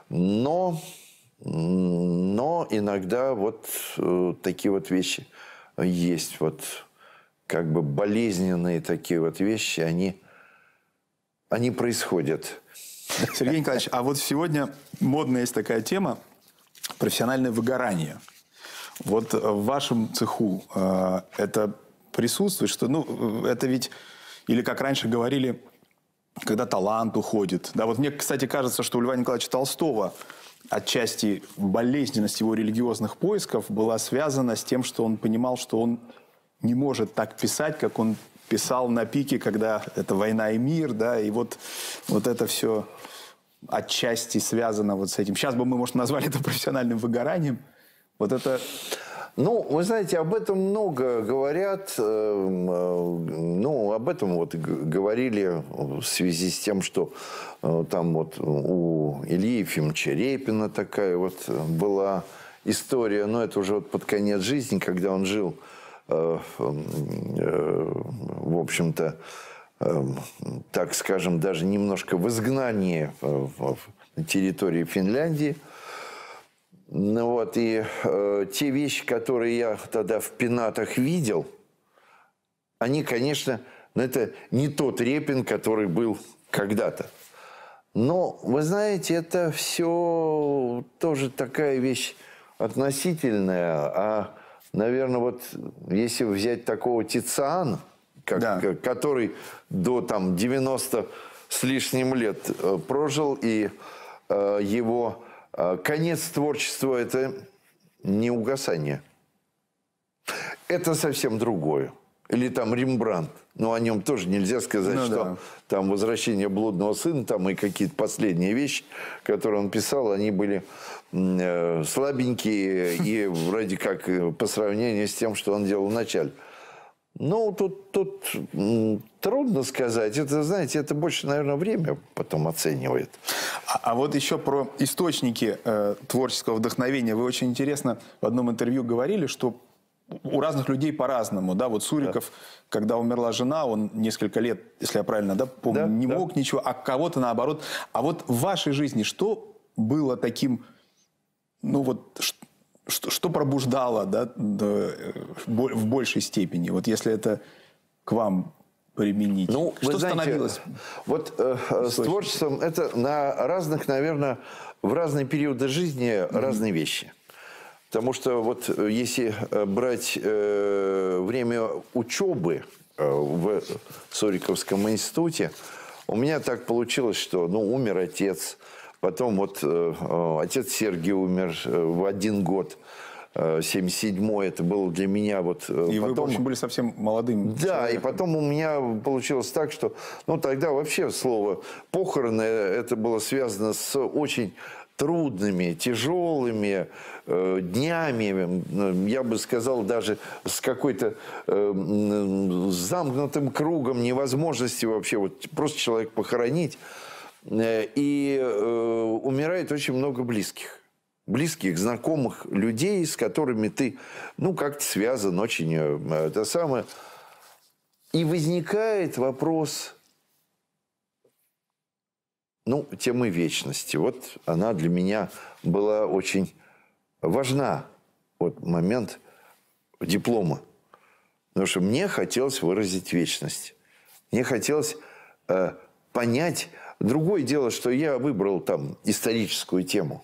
A: Но, но иногда вот такие вот вещи есть. Вот как бы болезненные такие вот вещи, они, они происходят.
B: Сергей Николаевич, а вот сегодня модная есть такая тема – профессиональное выгорание. Вот в вашем цеху э, это присутствует, что, ну, э, это ведь, или как раньше говорили, когда талант уходит. Да, вот мне, кстати, кажется, что у Льва Николаевича Толстого отчасти болезненность его религиозных поисков была связана с тем, что он понимал, что он не может так писать, как он писал на пике, когда это война и мир, да, и вот, вот это все отчасти связано вот с этим. Сейчас бы мы, может, назвали это профессиональным выгоранием. Вот это... Ну, вы знаете, об этом много говорят. Э, э,
A: ну, об этом вот говорили в связи с тем, что э, там вот у Ильи Ефимовича Репина такая вот была история, но это уже вот под конец жизни, когда он жил Э, эм, э, в общем-то, эм, так скажем, даже немножко в изгнании на э, территории Финляндии. Ну вот, и э, те вещи, которые я тогда в пенатах видел, они, конечно, но ну, это не тот Репин, который был когда-то. Но, вы знаете, это все тоже такая вещь относительная, а наверное, вот если взять такого Тициана, как, да. который до там 90 с лишним лет э, прожил, и э, его э, конец творчества – это не угасание. Это совсем другое. Или там Рембрандт. Ну о нем тоже нельзя сказать, ну, что да. там «Возвращение блудного сына» там и какие-то последние вещи, которые он писал, они были э, слабенькие и вроде как э, по сравнению с тем, что он делал вначале. начале.
B: Ну, тут, тут трудно сказать. Это, знаете, это больше, наверное, время потом оценивает. А, а вот еще про источники э, творческого вдохновения. Вы очень интересно в одном интервью говорили, что у разных людей по-разному, да, вот Суриков, да. когда умерла жена, он несколько лет, если я правильно, да, помню, да, не да. мог ничего, а кого-то наоборот. А вот в вашей жизни что было таким, ну вот, что, что пробуждало, да, э, в большей степени, вот если это к вам применить? Ну, что знаете, становилось?
A: Вот э, э с творчеством это на разных, наверное, в разные периоды жизни mm-hmm. разные вещи. Потому что вот э, если э, брать э, время учебы э, в Суриковском институте, у меня так получилось, что ну, умер отец, потом вот э, э отец Сергий умер в один год. 77-й, это было для меня вот... И потом... вы, в
B: были совсем молодым.
A: Да, человеком. и потом у меня получилось так, что... Ну, тогда вообще слово похороны, это было связано с очень трудными, тяжелыми э, днями, э, я бы сказал, даже с какой-то э, замкнутым кругом невозможности вообще вот просто человек похоронить. Э, и э, умирает очень много близких. Близких, знакомых людей, с которыми ты, ну, как-то связан очень э, это самое. И возникает вопрос – ну, темы вечности. Вот она для меня была очень важна, вот момент диплома. Потому что мне хотелось выразить вечность. Мне хотелось э, понять. Другое дело, что я выбрал там историческую тему.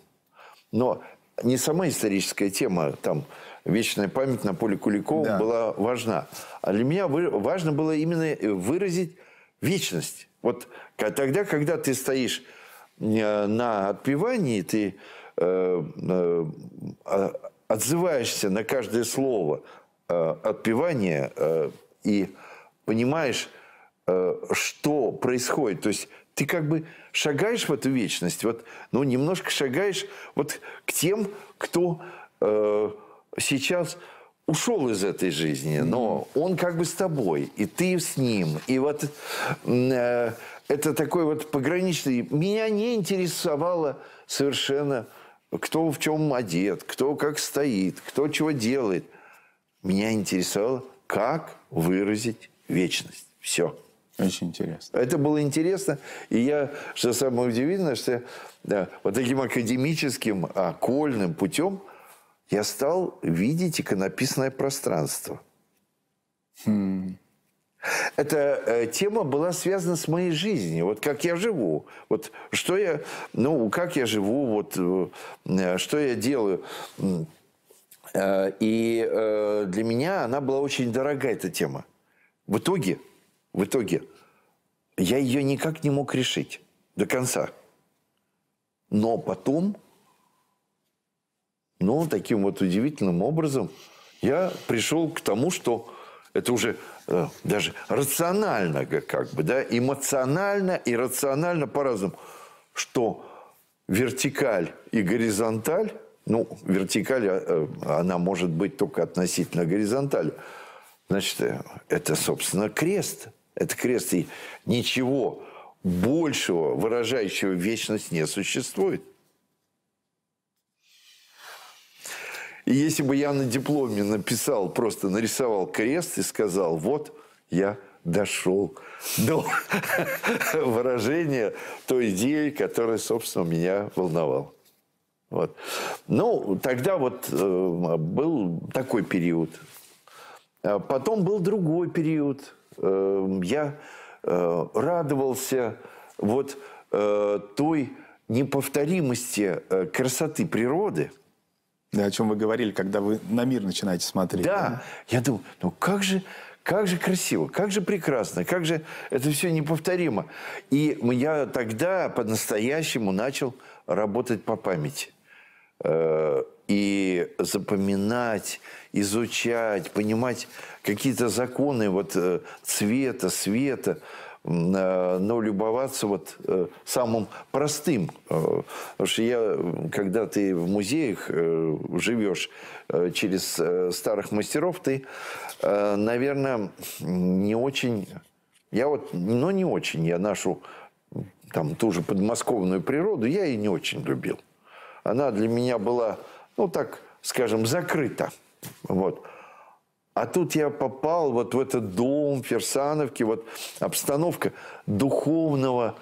A: Но не сама историческая тема, там, вечная память на поле Куликова да. была важна. А для меня важно было именно выразить вечность. Вот тогда, когда ты стоишь э, на отпевании, ты э, э, а, отзываешься на каждое слово отпевания и понимаешь, что происходит. То есть ты как бы шагаешь в эту вечность, вот, ну, немножко шагаешь вот к тем, кто сейчас ушел из этой жизни, но он как бы с тобой, и ты с ним. И вот э, это такой вот пограничный... Меня не интересовало совершенно, кто в чем одет, кто как стоит, кто чего делает. Меня интересовало, как выразить вечность.
B: Все. Очень интересно.
A: Это было интересно. И я, что самое удивительное, что я, да, вот таким академическим, окольным а, путем – я стал видеть иконописное пространство. Хм. Эта э, тема была связана с моей жизнью, вот как я живу, вот что я, ну, как я живу, вот э, что я делаю. Э, и э, для меня она была очень дорога, эта тема. В итоге, в итоге, я ее никак не мог решить до конца. Но потом но ну, таким вот удивительным образом я пришел к тому, что это уже э, даже рационально, как бы, да, эмоционально и рационально по-разному, что вертикаль и горизонталь, ну, вертикаль, э, она может быть только относительно горизонтали, значит, э, это, собственно, крест. Это крест, и ничего большего, выражающего вечность, не существует. И если бы я на дипломе написал, просто нарисовал крест и сказал, вот я дошел до выражения той идеи, которая, собственно, меня волновала. Вот. Ну, тогда вот э, был такой период. А потом был другой период. Э, я э, радовался вот э, той неповторимости э, красоты природы – да, о чем вы говорили, когда вы на мир начинаете смотреть. Да, да? я думал, ну как же, как же красиво, как же прекрасно, как же это все неповторимо. И я тогда по-настоящему начал работать по памяти. Э, и запоминать, изучать, понимать какие-то законы вот э, цвета, света, света Э, но любоваться вот э, самым простым. Э, потому что я, когда ты в музеях живешь через старых мастеров, ты, наверное, не очень... Я вот, но ну, не очень я нашу там ту же подмосковную природу, я ее не очень любил. Она для меня была, ну, так скажем, закрыта. Вот. А тут я попал вот в этот дом Ферсановки, вот обстановка духовного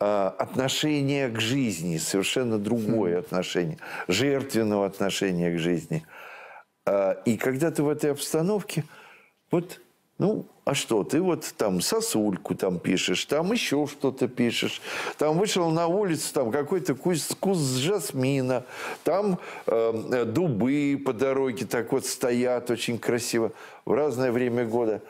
A: э, отношения к жизни, совершенно другое отношение, жертвенного отношения к жизни. Э, и когда ты в этой обстановке, вот, ну, а что, ты вот там сосульку там пишешь, там еще что-то пишешь, там вышел на улицу, там какой-то куст, куст жасмина, там э, э, дубы по дороге так вот стоят очень красиво в разное время года.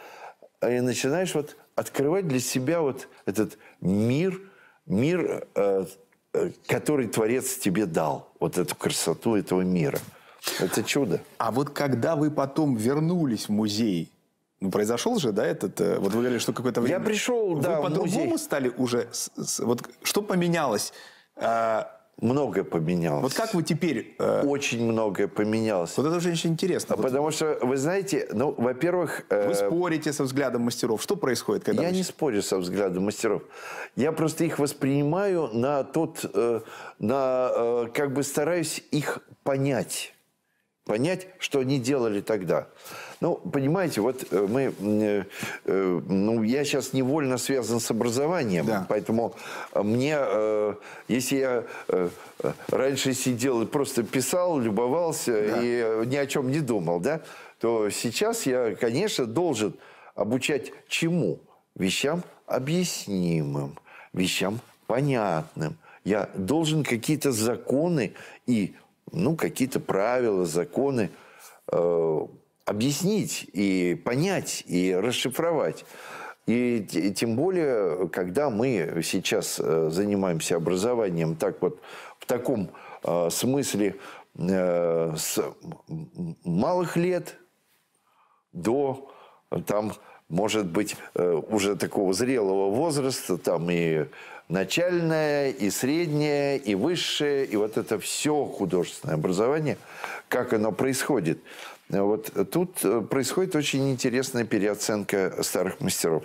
A: А и начинаешь вот открывать для себя вот этот мир, мир,
B: э, э, который Творец тебе дал, вот эту красоту этого мира. Это чудо. А вот когда вы потом вернулись в музей, ну, произошел же, да, этот... Э, вот вы говорили, что какое-то время... Я пришел, вы да, Вы по-другому стали уже... С, с, вот что поменялось? А... Многое поменялось. Вот как вы теперь... Э, очень многое
A: поменялось. Вот это уже очень интересно. А вот. Потому что, вы знаете, ну, во-первых... Э... Вы
B: спорите со
A: взглядом мастеров. Что происходит, когда... Я вы... не спорю со взглядом мастеров. Я просто их воспринимаю на тот... Э, на... как бы стараюсь их понять. Понять, что они делали тогда. Ну, понимаете, вот э, мы... Э, э, ну, я сейчас невольно связан с образованием, да. поэтому мне... если я раньше сидел и просто писал, любовался да. и ни о чем не думал, да, то сейчас я, конечно, должен обучать чему? Вещам объяснимым, вещам понятным. Я должен какие-то законы и, ну, какие-то правила, законы э, объяснить и понять и расшифровать. И, тем более, когда мы сейчас э, занимаемся образованием так вот в таком э, смысле э, с малых лет до там может быть уже такого зрелого возраста там и начальное, и среднее, и высшее, и вот это все художественное образование, как оно происходит – вот тут э, происходит очень интересная переоценка старых мастеров.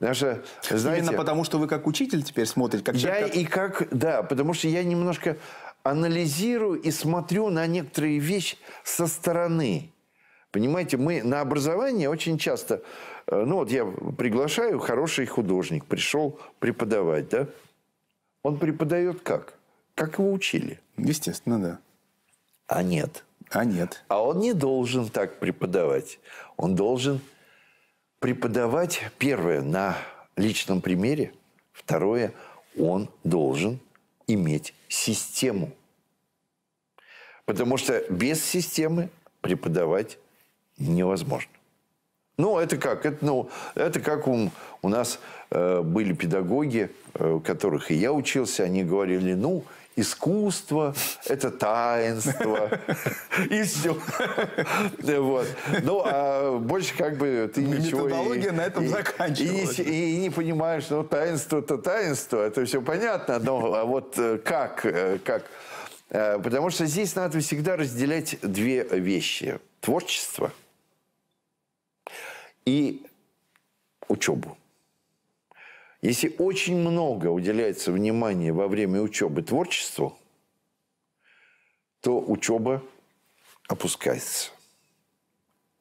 A: Наша, знаете, Именно
B: потому, что вы как учитель теперь
A: смотрите, как человек, я как... и как, да, потому что я немножко анализирую и смотрю на некоторые вещи со стороны. Понимаете, мы на образование очень часто, э, ну вот я приглашаю, хороший художник пришел преподавать, да? Он преподает как? Как его учили?
B: Естественно, да.
A: А нет. А нет. А он не должен так преподавать. Он должен преподавать, первое, на личном примере. Второе, он должен иметь систему. Потому что без системы преподавать невозможно. Ну, это как? Это, ну, это как у, у нас э, были педагоги, э, у которых и я учился, они говорили, ну, искусство – это таинство. И все. Вот. Ну, а больше как бы ты ну, ничего... Методология на этом заканчивалась. И не понимаешь, ну, таинство-то таинство, это все понятно, но а вот э, как, э, как... Э, потому что здесь надо всегда разделять две вещи. Творчество и учебу. Если очень много уделяется внимания во время учебы творчеству, то учеба опускается.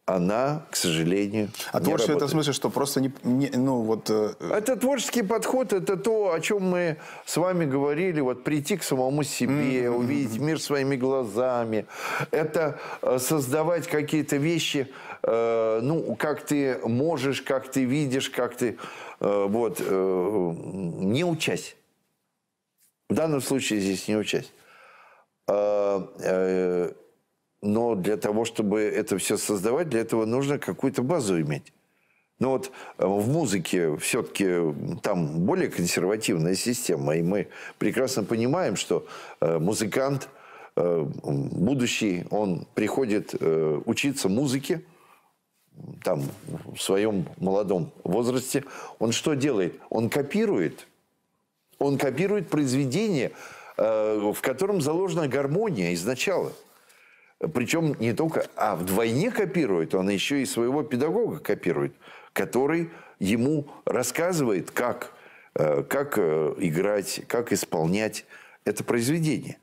A: Она, к сожалению, А не творчество работает. это в смысле,
B: что просто не, не ну вот. Э, э... Это творческий подход, это то, о чем
A: мы с вами говорили, вот прийти к самому себе, mm-hmm. увидеть мир своими глазами, это э, создавать какие-то вещи, э, ну как ты можешь, как ты видишь, как ты Э, вот, э, не учась. В данном случае здесь не учась. А, э, но для того, чтобы это все создавать, для этого нужно какую-то базу иметь. Но ну вот в музыке все-таки там более консервативная система, и мы прекрасно понимаем, что музыкант будущий, он приходит учиться музыке, там, в своем молодом возрасте, он что делает? Он копирует. Он копирует произведение, э, в котором заложена гармония изначала. Причем не только, а вдвойне копирует, он еще и своего педагога копирует, который ему рассказывает, как, э, как э,
B: играть, как исполнять это произведение.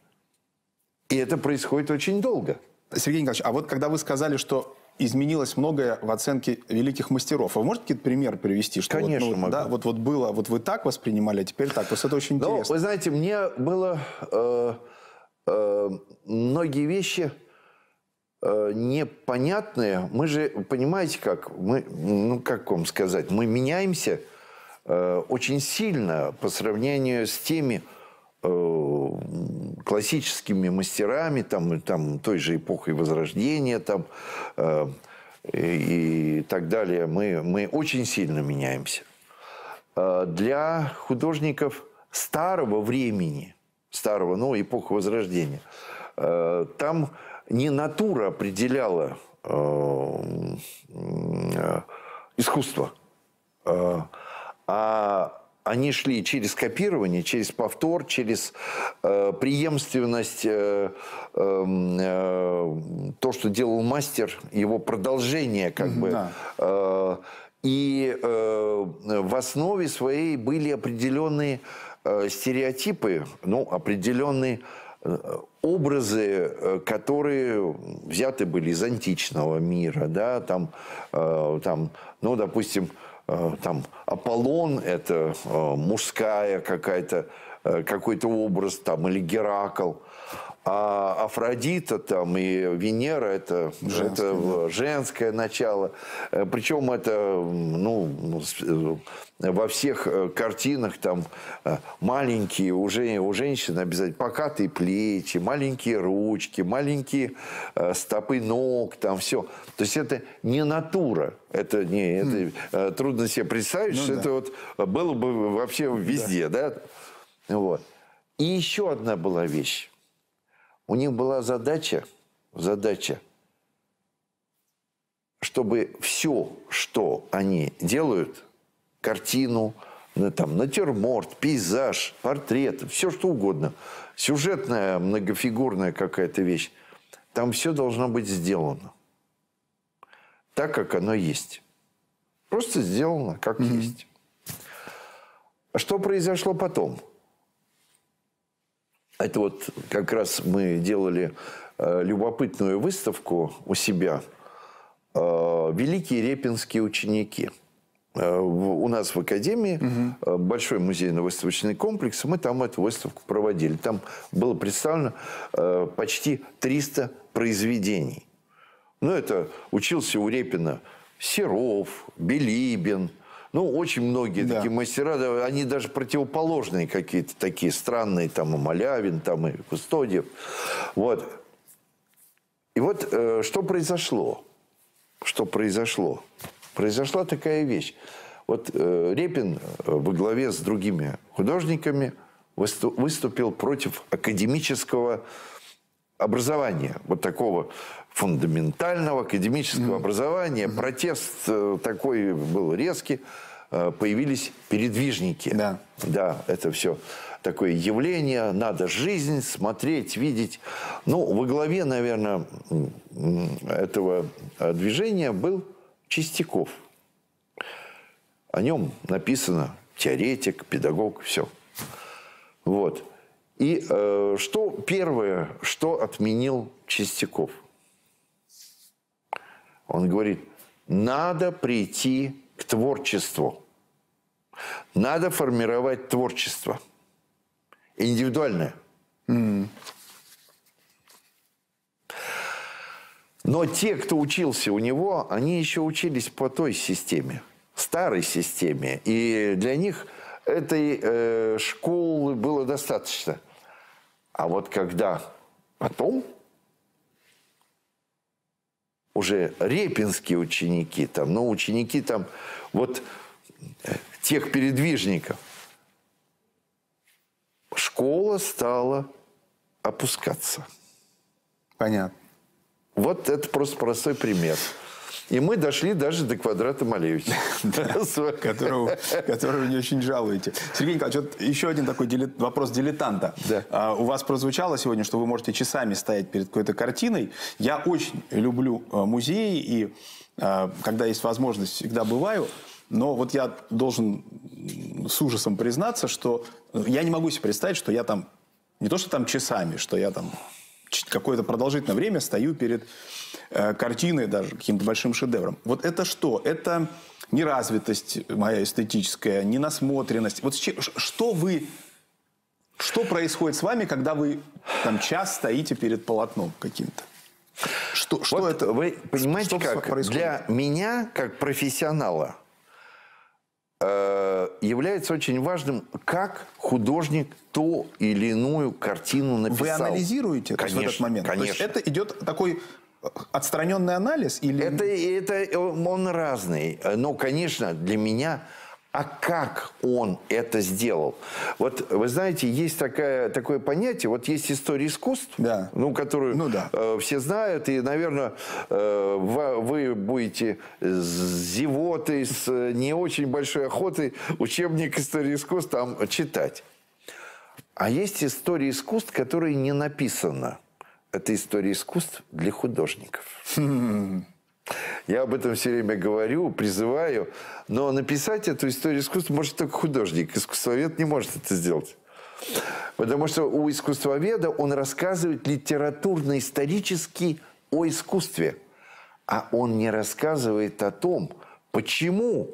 B: И это происходит очень долго. Сергей Николаевич, а вот когда вы сказали, что изменилось многое в оценке великих мастеров. А вы можете какие-то примеры привести? Что ну Конечно, вот, ну, могу. Да, вот, вот было, вот вы так воспринимали, а теперь так. Вот это очень ну, интересно. Ну, вы знаете, мне было э, э, многие
A: вещи э, непонятные. Мы же, понимаете, как мы, ну как вам сказать, мы меняемся э, очень сильно по сравнению с теми э, классическими мастерами там, там, той же эпохой Возрождения там, э, и так далее, мы, мы очень сильно меняемся. Э, для художников старого времени, старого, ну, эпохи Возрождения, э, там не натура определяла э, э искусство, э, а они шли через копирование, через повтор, через э, преемственность, э, эм, э, то, что делал мастер, его продолжение как mm-hmm, бы. Да. Э, и э, в основе своей были определенные э, стереотипы, ну, определенные э, образы, э, которые взяты были из античного мира, да, там, э, там ну, допустим, э, Э, там Аполлон – это э, мужская какая-то, э, какой-то образ, там, или Геракл – а Афродита там и Венера это женское, это да. женское начало. Э, Причем это ну, э, во всех э, картинах там маленькие уже у женщин обязательно покатые плечи, маленькие ручки, маленькие стопы ног, там все. То есть это не натура. Это не это, mm. трудно себе представить, ну, что да. это вот было бы вообще везде, да? да? Вот. И еще одна была вещь. У них была задача, задача, чтобы все, что они делают, картину, там, натюрморт, пейзаж, портрет, все что угодно, сюжетная, многофигурная какая-то вещь, там все должно быть сделано так, как оно есть. Просто сделано, как mm-hmm. есть. Что произошло потом? Это вот как раз мы делали э, любопытную выставку у себя э, «Великие репинские ученики». Э, у нас в Академии угу. большой музейно-выставочный комплекс. Мы там эту выставку проводили. Там было представлено почти 300 произведений. Ну, это учился у Репина Серов, Билибин, ну, очень многие да. такие мастера, они даже противоположные какие-то такие странные, там и Малявин, там и Кустодиев. Вот. И вот э, что произошло? Что произошло? Произошла такая вещь. Вот э, Репин э, во главе с другими художниками выступил против академического образования, вот такого фундаментального академического mm. образования. Mm. Протест э, такой был резкий. Э, появились передвижники. Да. Да, это все такое явление. Надо жизнь смотреть, видеть. Ну, во главе, наверное, этого э, движения был Чистяков. О нем написано теоретик, педагог, все. Вот. И э, что первое, что отменил Чистяков – он говорит, надо прийти к творчеству. Надо формировать творчество. Индивидуальное. Mm. Но те, кто учился у него, они еще учились по той системе, старой системе. И для них этой э, школы было достаточно. А вот когда потом уже репинские ученики, там, но ученики там, вот э, тех передвижников. Школа стала опускаться. Понятно. Вот это просто простой пример. И мы дошли даже до квадрата Малевича.
B: Которого не очень жалуете. Сергей Николаевич, еще один такой вопрос дилетанта. А, у вас прозвучало сегодня, что вы можете часами стоять перед какой-то картиной. Я очень люблю э, музеи, и э, когда есть возможность, всегда бываю. Но вот я должен с ужасом признаться, что ну, я не могу себе представить, что я там не то, что там часами, что я там какое-то продолжительное время стою перед э, картиной, даже каким-то большим шедевром. Вот это что? Это неразвитость моя эстетическая, ненасмотренность. Вот что вы... Что происходит с вами, когда вы там час стоите перед полотном каким-то? Что, что вот это? Вы понимаете, что как происходит? для меня, как профессионала,
A: Э, является очень важным, как художник ту или иную картину написал. Вы анализируете конечно, в этот момент? Конечно. То есть
B: это идет такой э, отстраненный анализ? Или... Это, это э, он разный.
A: Но, конечно, для меня а как он это сделал? Вот вы знаете, есть такая, такое понятие, вот есть история искусств, да. ну, которую ну, да. э, все знают, и, наверное, э, вы будете с зевотой, э, с не очень большой охотой учебник истории искусств там читать. А есть история искусств, которая не написана. Это история искусств для художников. Я об этом все время говорю, призываю. Но написать эту историю искусства может только художник. Искусствовед не может это сделать. Потому что у искусствоведа он рассказывает литературно-исторически о искусстве. А он не рассказывает о том, почему,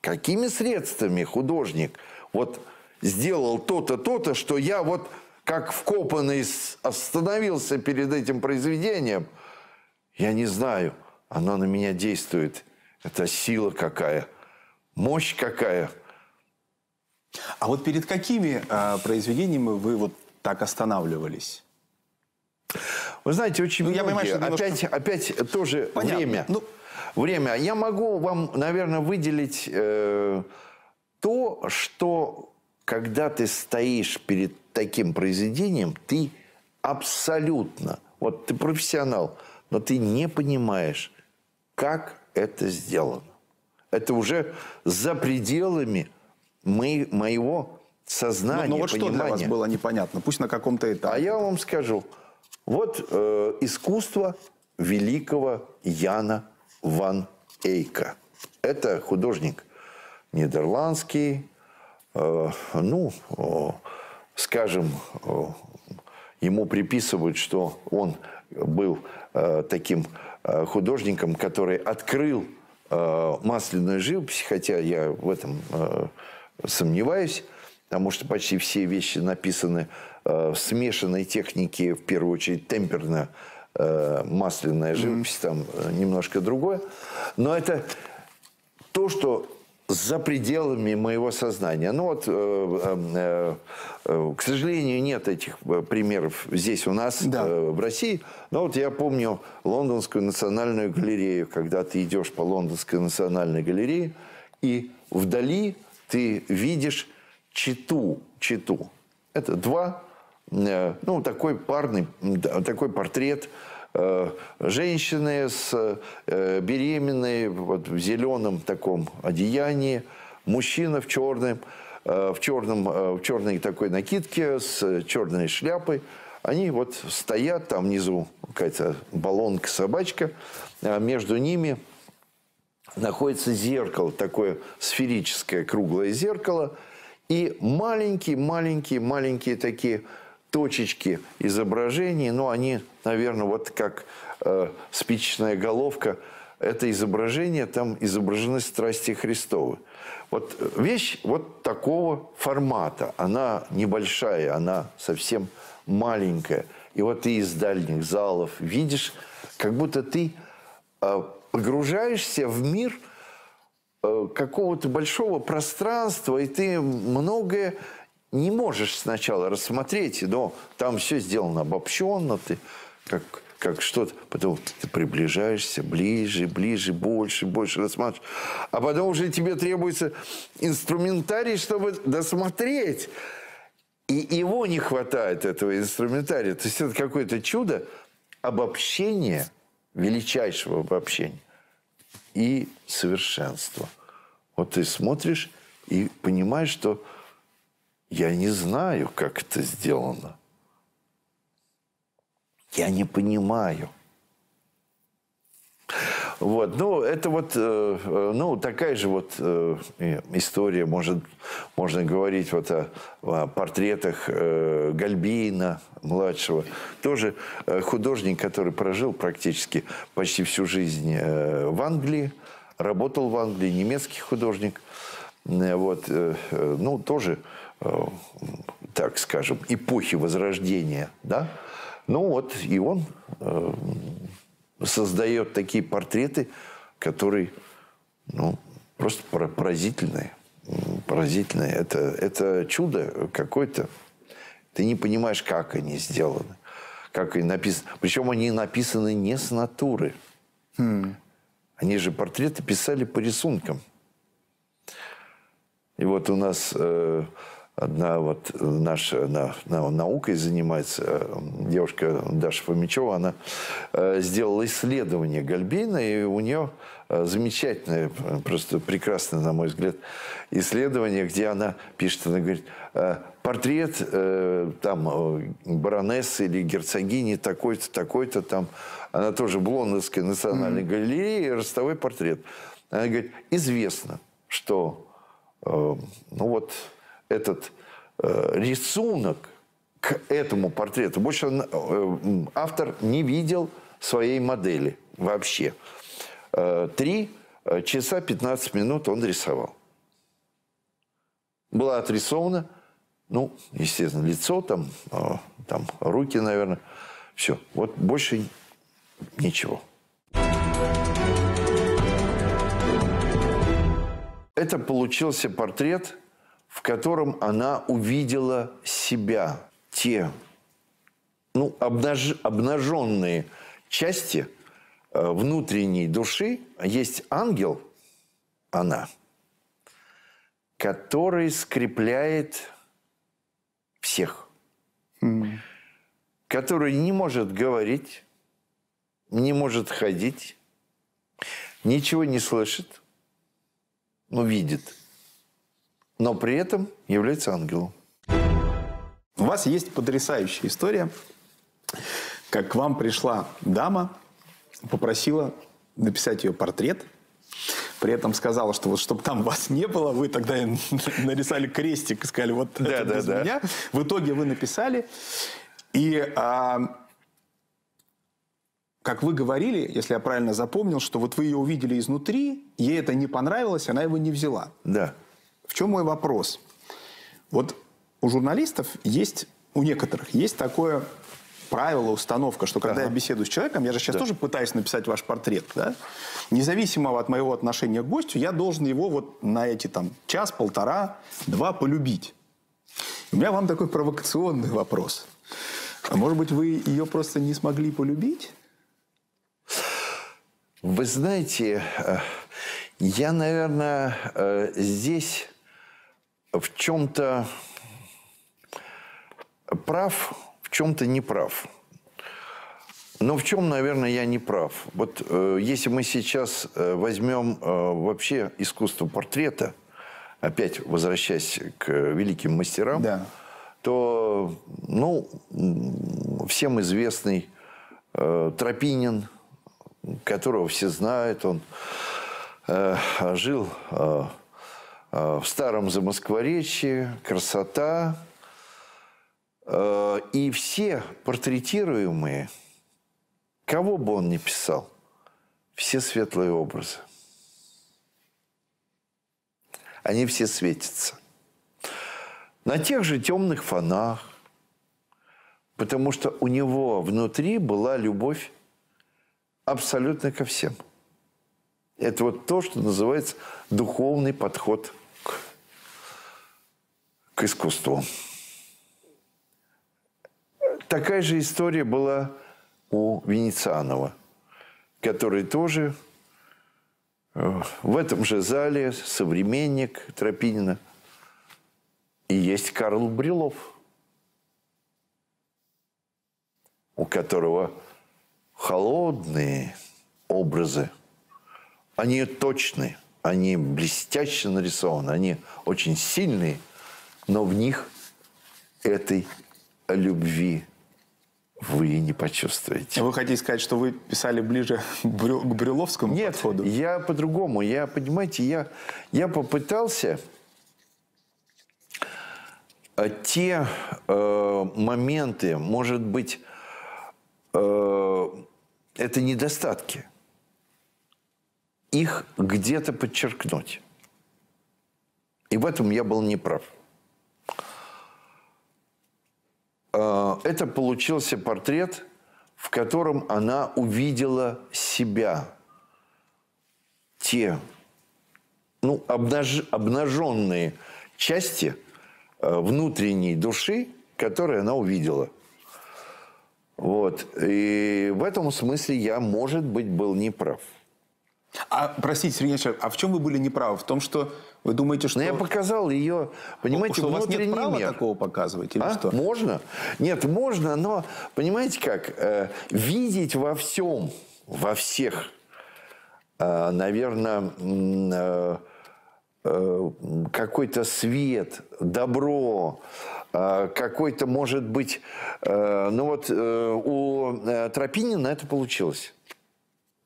A: какими средствами художник вот сделал то-то, то-то, что я вот как вкопанный остановился перед этим произведением. Я не знаю – она на меня действует. Это сила
B: какая, мощь какая. А вот перед какими э, произведениями вы вот так останавливались? Вы знаете, очень
A: ну, многие. Я понимаю, что немножко... опять, опять тоже Понятно. время. Ну... Время. Я могу вам, наверное, выделить э, то, что когда ты стоишь перед таким произведением, ты абсолютно, вот ты профессионал, но ты не понимаешь, как это сделано. Это уже за пределами моего сознания, Но, ну, но ну вот понимания. что для вас было непонятно? Пусть на каком-то а этапе. А я вам скажу. Вот э, искусство великого Яна Ван Эйка. Это художник нидерландский, э, ну, э, скажем, э, ему приписывают, что он был э, таким Э, художником, который открыл э, масляную живопись, хотя я в этом э, сомневаюсь, потому что почти все вещи написаны в смешанной технике, в первую очередь темперно масляная живопись, mm-hmm. там немножко другое. Но это то, что за пределами моего сознания. Ну вот, э, эм, э, э, к сожалению, нет этих э, примеров здесь у нас, да. э, в России. Но вот я помню Лондонскую национальную галерею, когда ты идешь по Лондонской национальной галерее, и вдали ты видишь читу, читу. Это два, э, ну, такой парный, такой портрет – Э, женщины с э, беременной вот, в зеленом таком одеянии, мужчина в черном, э, в, черном, в черной такой накидке с черной шляпой. Они вот стоят, там внизу какая-то баллонка, собачка, а между ними находится зеркало, такое сферическое круглое зеркало, и маленькие-маленькие-маленькие такие точечки изображений, но они, наверное, вот как э, спичечная головка, это изображение, там изображены страсти Христовы. Вот вещь вот такого формата, она небольшая, она совсем маленькая. И вот ты из дальних залов видишь, как будто ты э, погружаешься в мир э, какого-то большого пространства, и ты многое не можешь сначала рассмотреть, но там все сделано обобщенно, ты как, как что-то, потом ты приближаешься ближе, ближе, больше, больше рассматриваешь. А потом уже тебе требуется инструментарий, чтобы досмотреть. И его не хватает, этого инструментария. То есть это какое-то чудо обобщения, величайшего обобщения и совершенства. Вот ты смотришь и понимаешь, что я не знаю, как это сделано. Я не понимаю. Вот, ну, это вот, э, э, ну, такая же вот э, история, может, можно говорить вот о, о портретах Гальбина, младшего. Тоже художник, который прожил практически почти всю жизнь в Англии, работал в Англии, немецкий художник. Вот, ну, тоже Э, так скажем, эпохи Возрождения, да? Ну вот, и он э, создает такие портреты, которые, ну, просто поразительные. Поразительные. Это, это чудо какое-то. Ты не понимаешь, как они сделаны. Как они написаны. Причем они написаны не с натуры. Хм. Они же портреты писали по рисункам. И вот у нас э, одна вот э, наша на, на, наукой занимается э, девушка Даша Фомичева, она э, сделала исследование Гальбина, и у нее э, замечательное, просто прекрасное, на мой взгляд, исследование, где она пишет, она говорит, портрет э, там баронессы или герцогини такой-то, такой-то там, она тоже в Лондонской национальной mm -hmm. галерее, ростовой портрет. Она говорит, известно, что э, ну вот этот э, рисунок к этому портрету. Больше он, э, автор не видел своей модели вообще. Э, три э, часа 15 минут он рисовал. Была отрисована, ну, естественно, лицо там, э, там руки, наверное. Все. Вот больше ничего. Это получился портрет в котором она увидела себя, те ну, обнаж... обнаженные части э, внутренней души. Есть ангел, она, который скрепляет всех, mm. который не может говорить, не может ходить, ничего не слышит,
B: но видит – но при этом является ангелом. У вас есть потрясающая история, как к вам пришла дама, попросила написать ее портрет, при этом сказала, что вот чтобы там вас не было, вы тогда нарисовали крестик и сказали, вот да, это да, без да. меня. В итоге вы написали. И а, как вы говорили, если я правильно запомнил, что вот вы ее увидели изнутри, ей это не понравилось, она его не взяла. Да. В чем мой вопрос? Вот у журналистов есть, у некоторых есть такое правило, установка, что когда ага. я беседую с человеком, я же сейчас да. тоже пытаюсь написать ваш портрет, да? Независимо от моего отношения к гостю, я должен его вот на эти там час, полтора, два полюбить. У меня вам такой провокационный вопрос. А может быть, вы ее просто не смогли полюбить? Вы знаете, э, я, наверное,
A: э, здесь в чем-то прав, в чем-то не прав. Но в чем, наверное, я не прав? Вот э, если мы сейчас э, возьмем э, вообще искусство портрета, опять возвращаясь к великим мастерам, да. то, ну, всем известный э, Тропинин, которого все знают, он э, жил э, Э, в старом Замоскворечье, красота. Э, и все портретируемые, кого бы он ни писал, все светлые образы. Они все светятся. На тех же темных фонах, потому что у него внутри была любовь абсолютно ко всем. Это вот то, что называется духовный подход к искусству. Такая же история была у Венецианова, который тоже э, в этом же зале современник Тропинина. И есть Карл Брилов, у которого холодные образы. Они точные, они блестяще нарисованы, они очень сильные – но в них этой любви вы не почувствуете.
B: Вы хотите сказать, что вы писали ближе к Брюловскому Нет, подходу? Нет, я по-другому. Я, понимаете, я,
A: я попытался а, те э, моменты, может быть, э, это недостатки, их где-то подчеркнуть. И в этом я был неправ. Э, это получился портрет, в котором она увидела себя. Те, ну, обнаж... обнаженные части э, внутренней души, которые она увидела. Вот. И в этом смысле
B: я, может быть, был неправ. А, простите, Сергей Ильич, а в чем вы были неправы? В том, что вы думаете, что... Но я показал ее, понимаете, что у вас нет права мир. такого показывать
A: или а? что? Можно. Нет, можно, но, понимаете как, э, видеть во всем, во всех, э, наверное, э, э, какой-то свет, добро, э, какой-то, может быть, э, ну вот э, у Тропинина это получилось.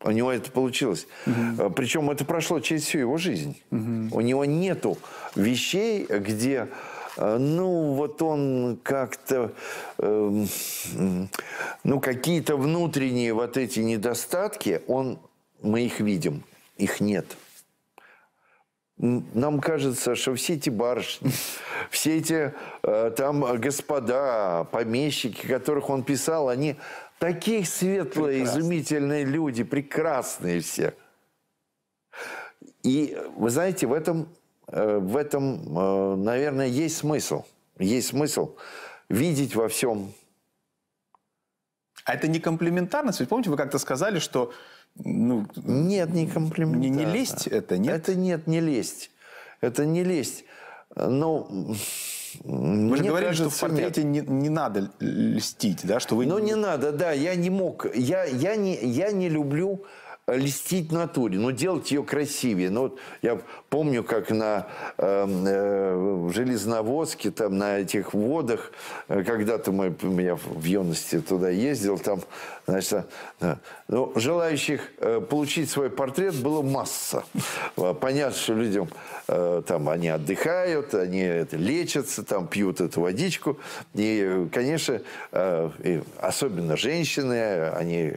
A: У него это получилось. Угу. Причем это прошло через всю его жизнь. Угу. У него нету вещей, где э, ну, вот он как-то, э, ну, какие-то внутренние вот эти недостатки, он, мы их видим, их нет. Нам кажется, что все эти барышни, все эти э, там господа, помещики, которых он писал, они Такие светлые, Прекрасно. изумительные люди, прекрасные все. И вы знаете, в этом, э, в этом, э, наверное, есть смысл. Есть смысл
B: видеть во всем. А это не комплиментарность? Ведь помните, вы как-то сказали, что... Ну, нет, не комплиментарно. Не, не лезть это, нет? Это нет, не
A: лезть. Это не лезть. Но мы же говорили, кажется, что в портрете
B: не, не надо
A: льстить, да, что вы... Ну, не надо, да, я не мог, я, я, не, я не люблю льстить натуре, но ну, делать ее красивее. Ну, вот я помню, как на эм, э, э, железноводске, там, на этих водах, э, когда-то мы, я в юности туда ездил, там, значит, э, да, ну, желающих э, получить свой портрет было масса. Э, понятно, что людям э, там они отдыхают, они это, лечатся, там пьют эту водичку. И, конечно, э, и особенно женщины, они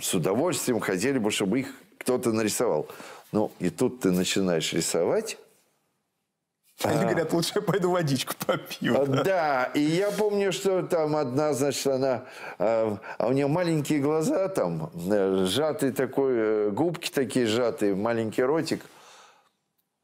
A: с удовольствием хотели бы, чтобы их кто-то нарисовал. Ну, и тут ты начинаешь рисовать. Они а, говорят,
B: лучше я пойду водичку попью. Да. да,
A: и я помню, что там одна, значит, она... А, а у нее маленькие глаза там, э, сжатый такой, э, губки такие сжатые, маленький ротик.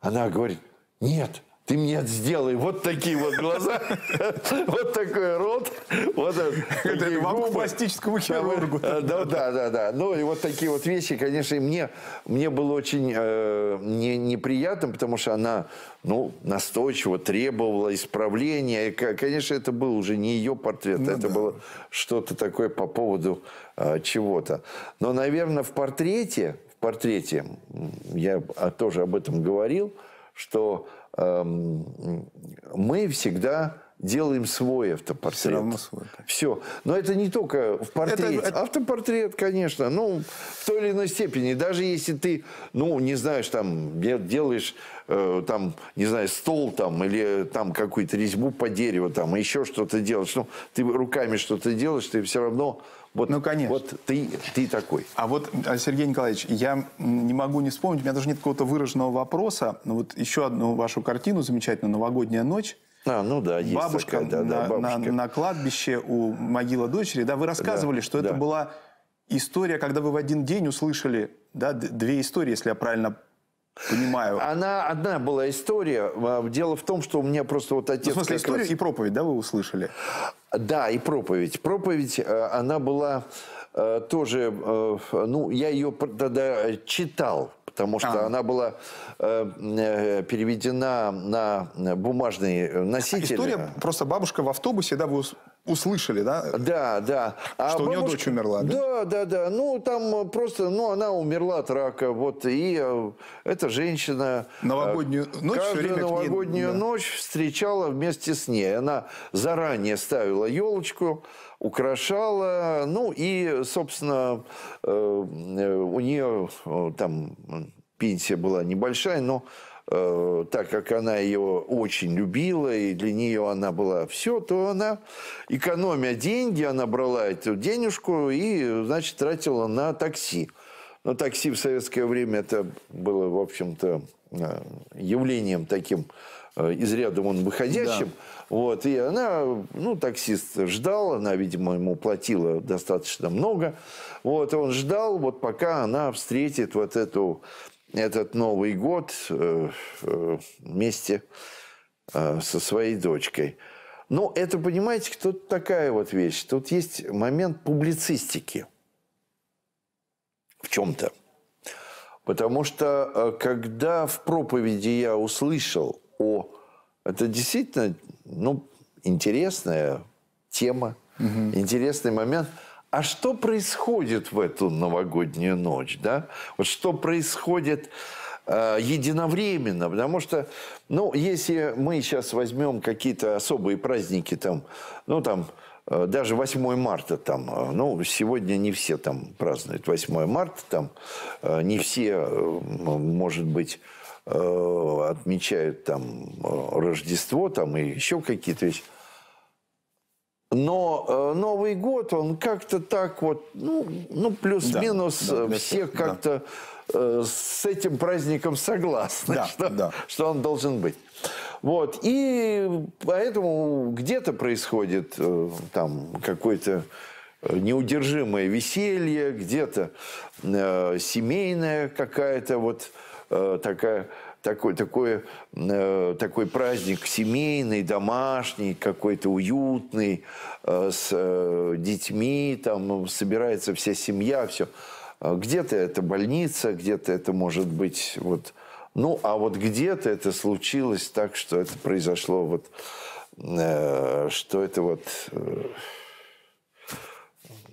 A: Она говорит, нет, ты мне сделай вот такие вот глаза, вот такой рот, вот это такие губы. пластическому хирургу. Да, да, да, да. Ну и вот такие вот вещи, конечно, мне мне было очень э, неприятно, потому что она, ну, настойчиво требовала исправления. И, конечно, это был уже не ее портрет, ну это было что-то такое по поводу э, чего-то. Но, наверное, в портрете, в портрете, я тоже об этом говорил, что Эм, мы всегда делаем свой автопортрет. Все равно свой. Все. Но это не только в портрете. Это... Автопортрет, конечно, ну, в той или иной степени. Даже если ты, ну, не знаешь, там, делаешь, э, там, не знаю, стол там, или там какую-то резьбу по дереву, там, еще что-то
B: делаешь. Ну, ты руками что-то делаешь, ты все равно вот, ну, конечно. Вот ты, ты такой. А вот, а, Сергей Николаевич, я не могу не вспомнить, у меня даже нет какого-то выраженного вопроса. Но вот еще одну вашу картину замечательную «Новогодняя ночь». А, ну да, есть бабушка, такая, да, на, да, бабушка. На, на кладбище у могила дочери. Да, вы рассказывали, да, что да. это была история, когда вы в один день услышали да, две истории, если я правильно Понимаю. Она одна была история. Э, дело в том, что у меня просто вот отец... Ну, в смысле, история раз... и проповедь, да, вы услышали?
A: Да, и проповедь. Проповедь, э, она была э, тоже, ну, я ее тогда читал, потому что а. она была переведена на бумажный носитель. История
B: просто бабушка в автобусе,
A: да, вы услышали, да? Да, да. А что бабушка... у нее дочь умерла, да? Да, да, да. Ну, там просто, ну, она умерла от рака, вот, и э, эта женщина... Э, новогоднюю ночь все время новогоднюю ней... ночь встречала вместе с ней. Она заранее ставила елочку, украшала, ну, и, собственно, э, э у нее э, там пенсия была небольшая, но Э, так как она его очень любила, и для нее она была все, то она, экономя деньги, она брала эту денежку и, значит, тратила на такси. Но такси в советское время это было, в общем-то, э, явлением таким э, из ряда вон выходящим. Да. Вот, и она, ну, таксист ждал, она, видимо, ему платила достаточно много. Вот, он ждал, вот пока она встретит вот эту этот Новый год э, э, вместе э, со своей дочкой. Ну, это, понимаете, тут такая вот вещь. Тут есть момент публицистики в чем-то. Потому что когда в проповеди я услышал о... Это действительно ну, интересная тема, угу. интересный момент – а что происходит в эту новогоднюю ночь, да? Вот что происходит э, единовременно, потому что, ну, если мы сейчас возьмем какие-то особые праздники, там, ну, там, э, даже 8 марта, там, э, ну, сегодня не все там празднуют 8 марта, там, э, не все, э, может быть, э, отмечают там э, Рождество там и еще какие-то вещи. Но э, Новый год, он как-то так вот, ну, ну плюс-минус да, да, э, все как-то да. э, с этим праздником согласны, да, что, да. что он должен быть. Вот, и поэтому где-то происходит э, там какое то э, неудержимое веселье, где-то э, семейная какая-то вот э, такая такой, такой, э, такой праздник семейный, домашний, какой-то уютный, э, с э, детьми, там ну, собирается вся семья, все. А где-то это больница, где-то это может быть вот... Ну, а вот где-то это случилось так, что это произошло вот... Э, что это
B: вот... Э,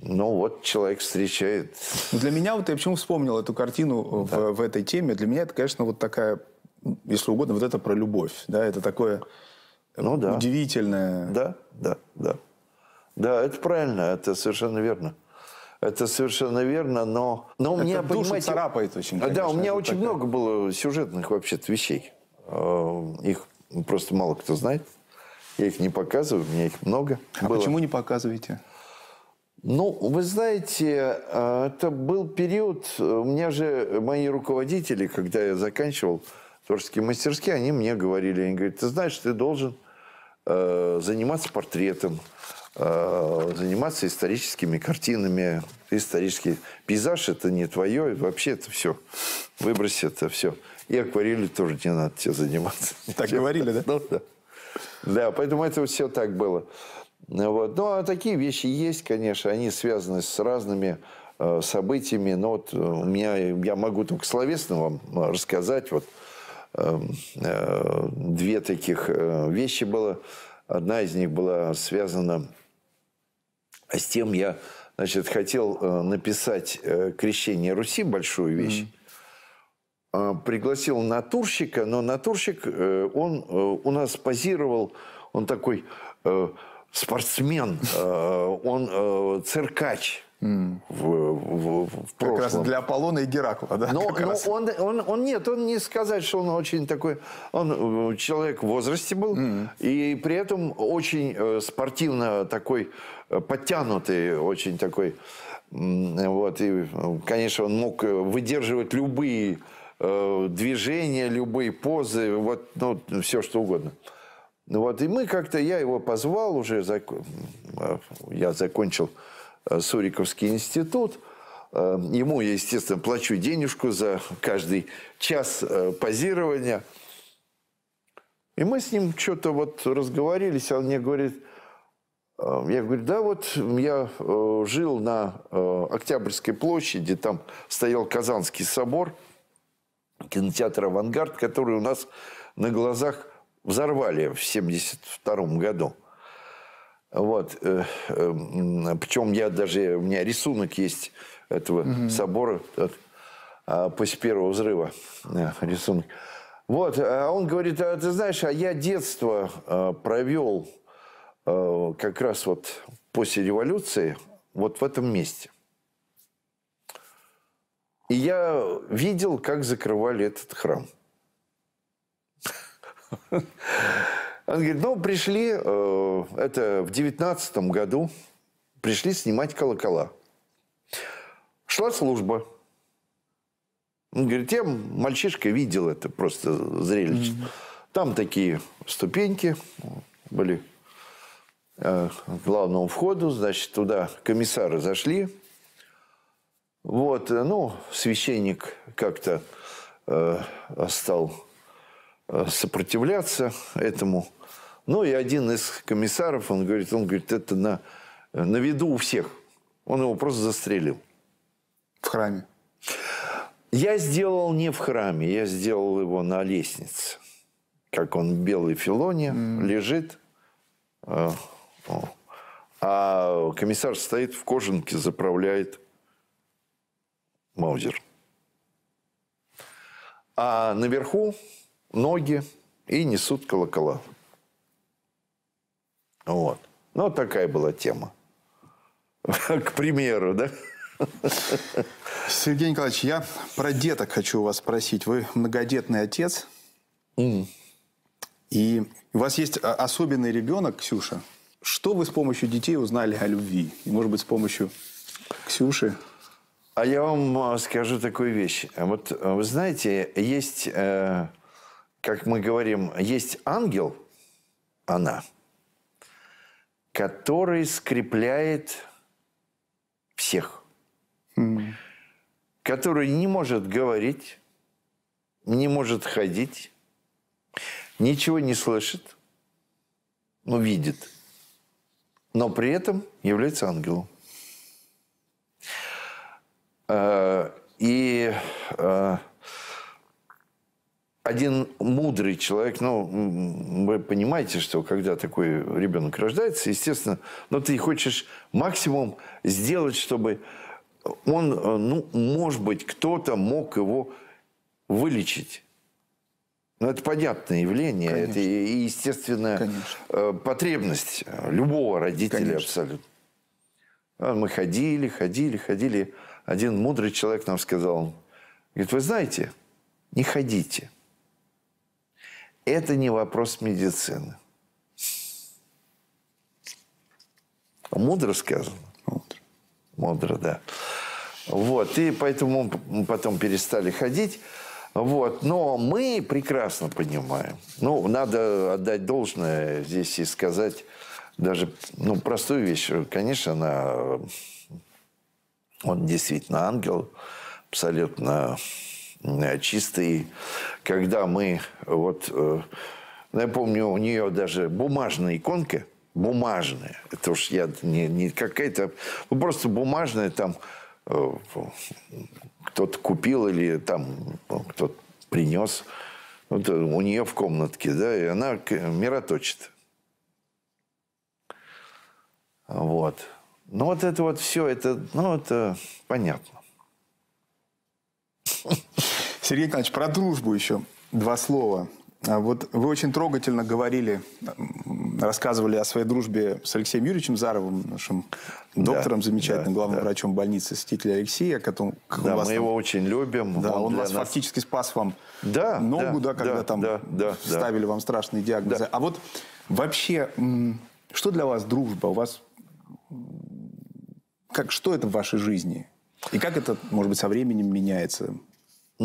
B: ну вот человек встречает. Для меня вот я почему вспомнил эту картину да. в, в этой теме. Для меня это, конечно, вот такая если угодно, вот это про любовь, да, это такое ну, да. удивительное. Да, да,
A: да. Да, это правильно, это совершенно верно. Это совершенно верно, но, но у меня, это душу царапает очень, конечно, Да, у меня очень такое. много было сюжетных вообще-то вещей. Э, их просто мало кто знает. Я их не показываю, у меня их много А было. почему не показываете? Ну, вы знаете, э, это был период... Э, у меня же мои руководители, когда я заканчивал, творческие мастерские, они мне говорили, они говорят, ты знаешь, ты должен э, заниматься портретом, э, заниматься историческими картинами, исторический пейзаж это не твое, вообще это все, выбрось это все. И акварели тоже не надо тебе заниматься. Так говорили, да? Ну, да. Да, поэтому это все так было. Вот. Ну, а такие вещи есть, конечно, они связаны с разными э, событиями. Но вот э, у меня, я могу только словесно вам э, рассказать, вот Эм, э, две таких э, вещи было. Одна из них была связана с тем, я значит, хотел э, написать «Крещение Руси», большую вещь. Mm-hmm. Пригласил натурщика, но натурщик, он у нас позировал, он такой спортсмен, он циркач. Mm. В, в, в как раз для Аполлона и Геракла, да? Но, но ну, он, он, он нет, он не сказать, что он очень такой, он э, человек в возрасте был, mm. и при этом очень э, спортивно такой э, подтянутый, очень такой, вот и, конечно, он мог выдерживать любые движения, любые позы, вот, ну, все что угодно. Вот, и мы как-то, я его позвал уже, я закончил Э, Суриковский институт. Э, ему я, естественно, плачу денежку за каждый час э, позирования. И мы с ним что-то вот разговорились, а он мне говорит, я говорю, да, вот я жил на Октябрьской площади, там стоял Казанский собор, кинотеатр «Авангард», который у нас на глазах взорвали в 1972 году. Вот. Э, эм, Причем я даже, у меня рисунок есть этого угу. собора от, э, а, после первого взрыва. Э, рисунок. Вот, а он говорит, а ты знаешь, а я детство провел как раз вот после революции вот в этом месте. И я видел, как закрывали этот храм. Он говорит, ну, пришли, э, это в девятнадцатом году, пришли снимать колокола. Шла служба. Он говорит, я мальчишка видел это просто зрелище. Mm-hmm. Там такие ступеньки были э, к главному входу, значит, туда комиссары зашли. Вот, э, ну, священник как-то э, стал Э, сопротивляться этому. Ну и один из комиссаров, он говорит, он говорит, это на, на виду у всех. Он его просто застрелил. В храме? Я сделал не в храме, я сделал его на лестнице. Как он в белой филоне mm. лежит. Э, а комиссар стоит в кожанке, заправляет маузер. А наверху ноги и несут колокола. Вот. Ну, вот
B: такая была тема. К примеру, да? Сергей Николаевич, я про деток хочу у вас спросить. Вы многодетный отец. Mm. И у вас есть а, особенный ребенок, Ксюша. Что вы с помощью детей узнали о любви? И, может быть, с помощью Ксюши? А я
A: вам а, скажу такую вещь. Вот, а, вы знаете, есть... Э как мы говорим, есть ангел, она, который скрепляет всех, mm. который не может говорить, не может ходить, ничего не слышит, но видит, но при этом является ангелом. Э, и э, один мудрый человек, ну, вы понимаете, что когда такой ребенок рождается, естественно, но ты хочешь максимум сделать, чтобы он, э, ну, может быть, кто-то мог его вылечить. Но ну, это понятное явление, Конечно. это и естественная Конечно. Э, потребность любого родителя Конечно. абсолютно. А мы ходили, ходили, ходили. Один мудрый человек нам сказал, говорит, вы знаете, не ходите – это не вопрос медицины. Мудро сказано? Мудро. Мудро, да. Вот, и поэтому мы потом перестали ходить. Вот. Но мы прекрасно понимаем. Ну, надо отдать должное здесь и сказать даже ну, простую вещь. Конечно, она, он действительно ангел, абсолютно Э, чистые, когда мы вот... Э, ну, я помню, у нее даже бумажная иконка, бумажная, это уж я не, не какая-то, ну просто бумажная там э, кто-то купил или там ну, кто-то принес. Вот у нее в комнатке, да, и она мироточит. Вот. Ну, вот это вот все, это, ну, это понятно.
B: Сергей Николаевич, про дружбу еще два слова. А вот вы очень трогательно говорили, рассказывали о своей дружбе с Алексеем Юрьевичем Заровым, нашим доктором да, замечательным, да, главным да. врачом больницы Стителя Алексея. Которым, как да, мы там, его очень любим. Да, он, он вас нас... фактически спас вам да, ногу, да, да когда да, там да, да, ставили да. вам страшные диагнозы. Да. А вот вообще, что для вас дружба? У вас как, что это в вашей жизни? И как это, может быть, со временем меняется?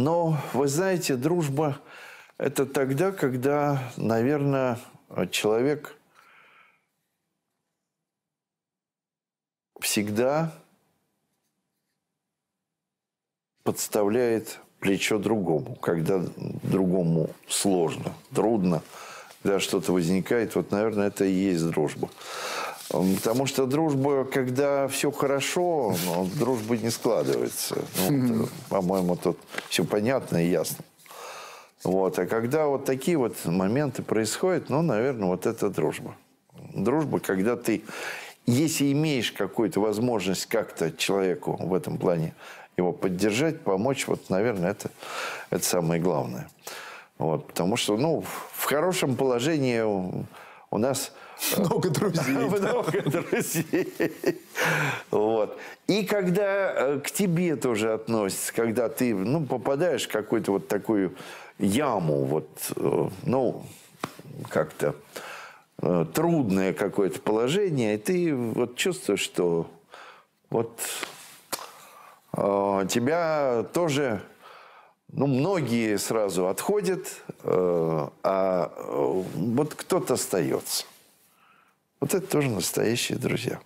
B: Но, вы знаете, дружба – это тогда,
A: когда, наверное, человек всегда подставляет плечо другому, когда другому сложно, трудно, когда что-то возникает. Вот, наверное, это и есть дружба. Потому что дружба, когда все хорошо, но ну, дружба не складывается. Ну, э, по-моему, тут все понятно и ясно. Вот. А когда вот такие вот моменты происходят, ну, наверное, вот это дружба. Дружба, когда ты, если имеешь какую-то возможность как-то человеку в этом плане его поддержать, помочь, вот, наверное, это, это самое главное. Вот. Потому что, ну, в хорошем положении у нас много друзей. Много друзей. Вот. И когда э, к тебе тоже относится, когда ты ну, попадаешь в какую-то вот такую яму, вот, э, ну, как-то э, трудное какое-то положение, и ты вот чувствуешь, что вот тебя тоже ну, многие сразу отходят, а вот кто-то остается. Вот это тоже настоящие друзья.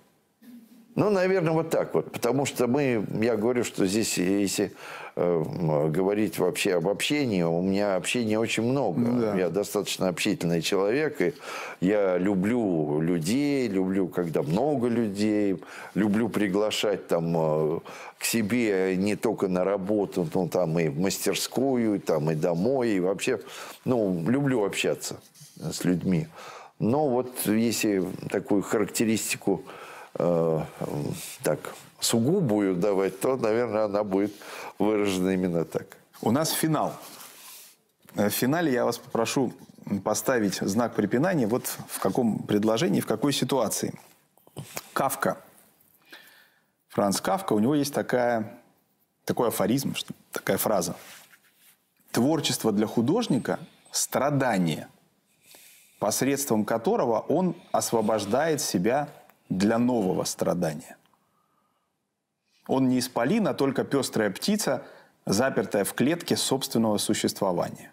A: Ну, наверное, вот так вот. Потому что мы, я говорю, что здесь, если э, говорить вообще об общении, у меня общения очень много. Ну да. Я достаточно общительный человек, и я люблю людей, люблю, когда много людей, люблю приглашать там э, к себе не только на работу, но там и в мастерскую, и, там и домой, и вообще, ну, люблю общаться с людьми. Но вот если такую характеристику э, так сугубую давать, то, наверное, она будет
B: выражена именно так. У нас финал. Э, в финале я вас попрошу поставить знак препинания вот в каком предложении, в какой ситуации. Кавка. Франц Кавка, у него есть такая, такой афоризм, такая фраза. Творчество для художника – страдание посредством которого он освобождает себя для нового страдания. Он не исполин, а только пестрая птица, запертая в клетке собственного существования.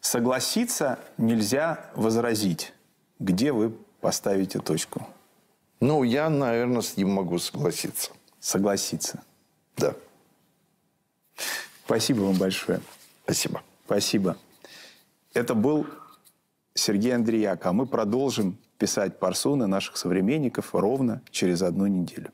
B: Согласиться нельзя возразить. Где вы поставите точку? Ну, я, наверное, с ним могу согласиться. Согласиться? Да. Спасибо вам большое. Спасибо. Спасибо. Это был Сергея Андреяка. Мы продолжим писать парсуны наших современников ровно через одну неделю.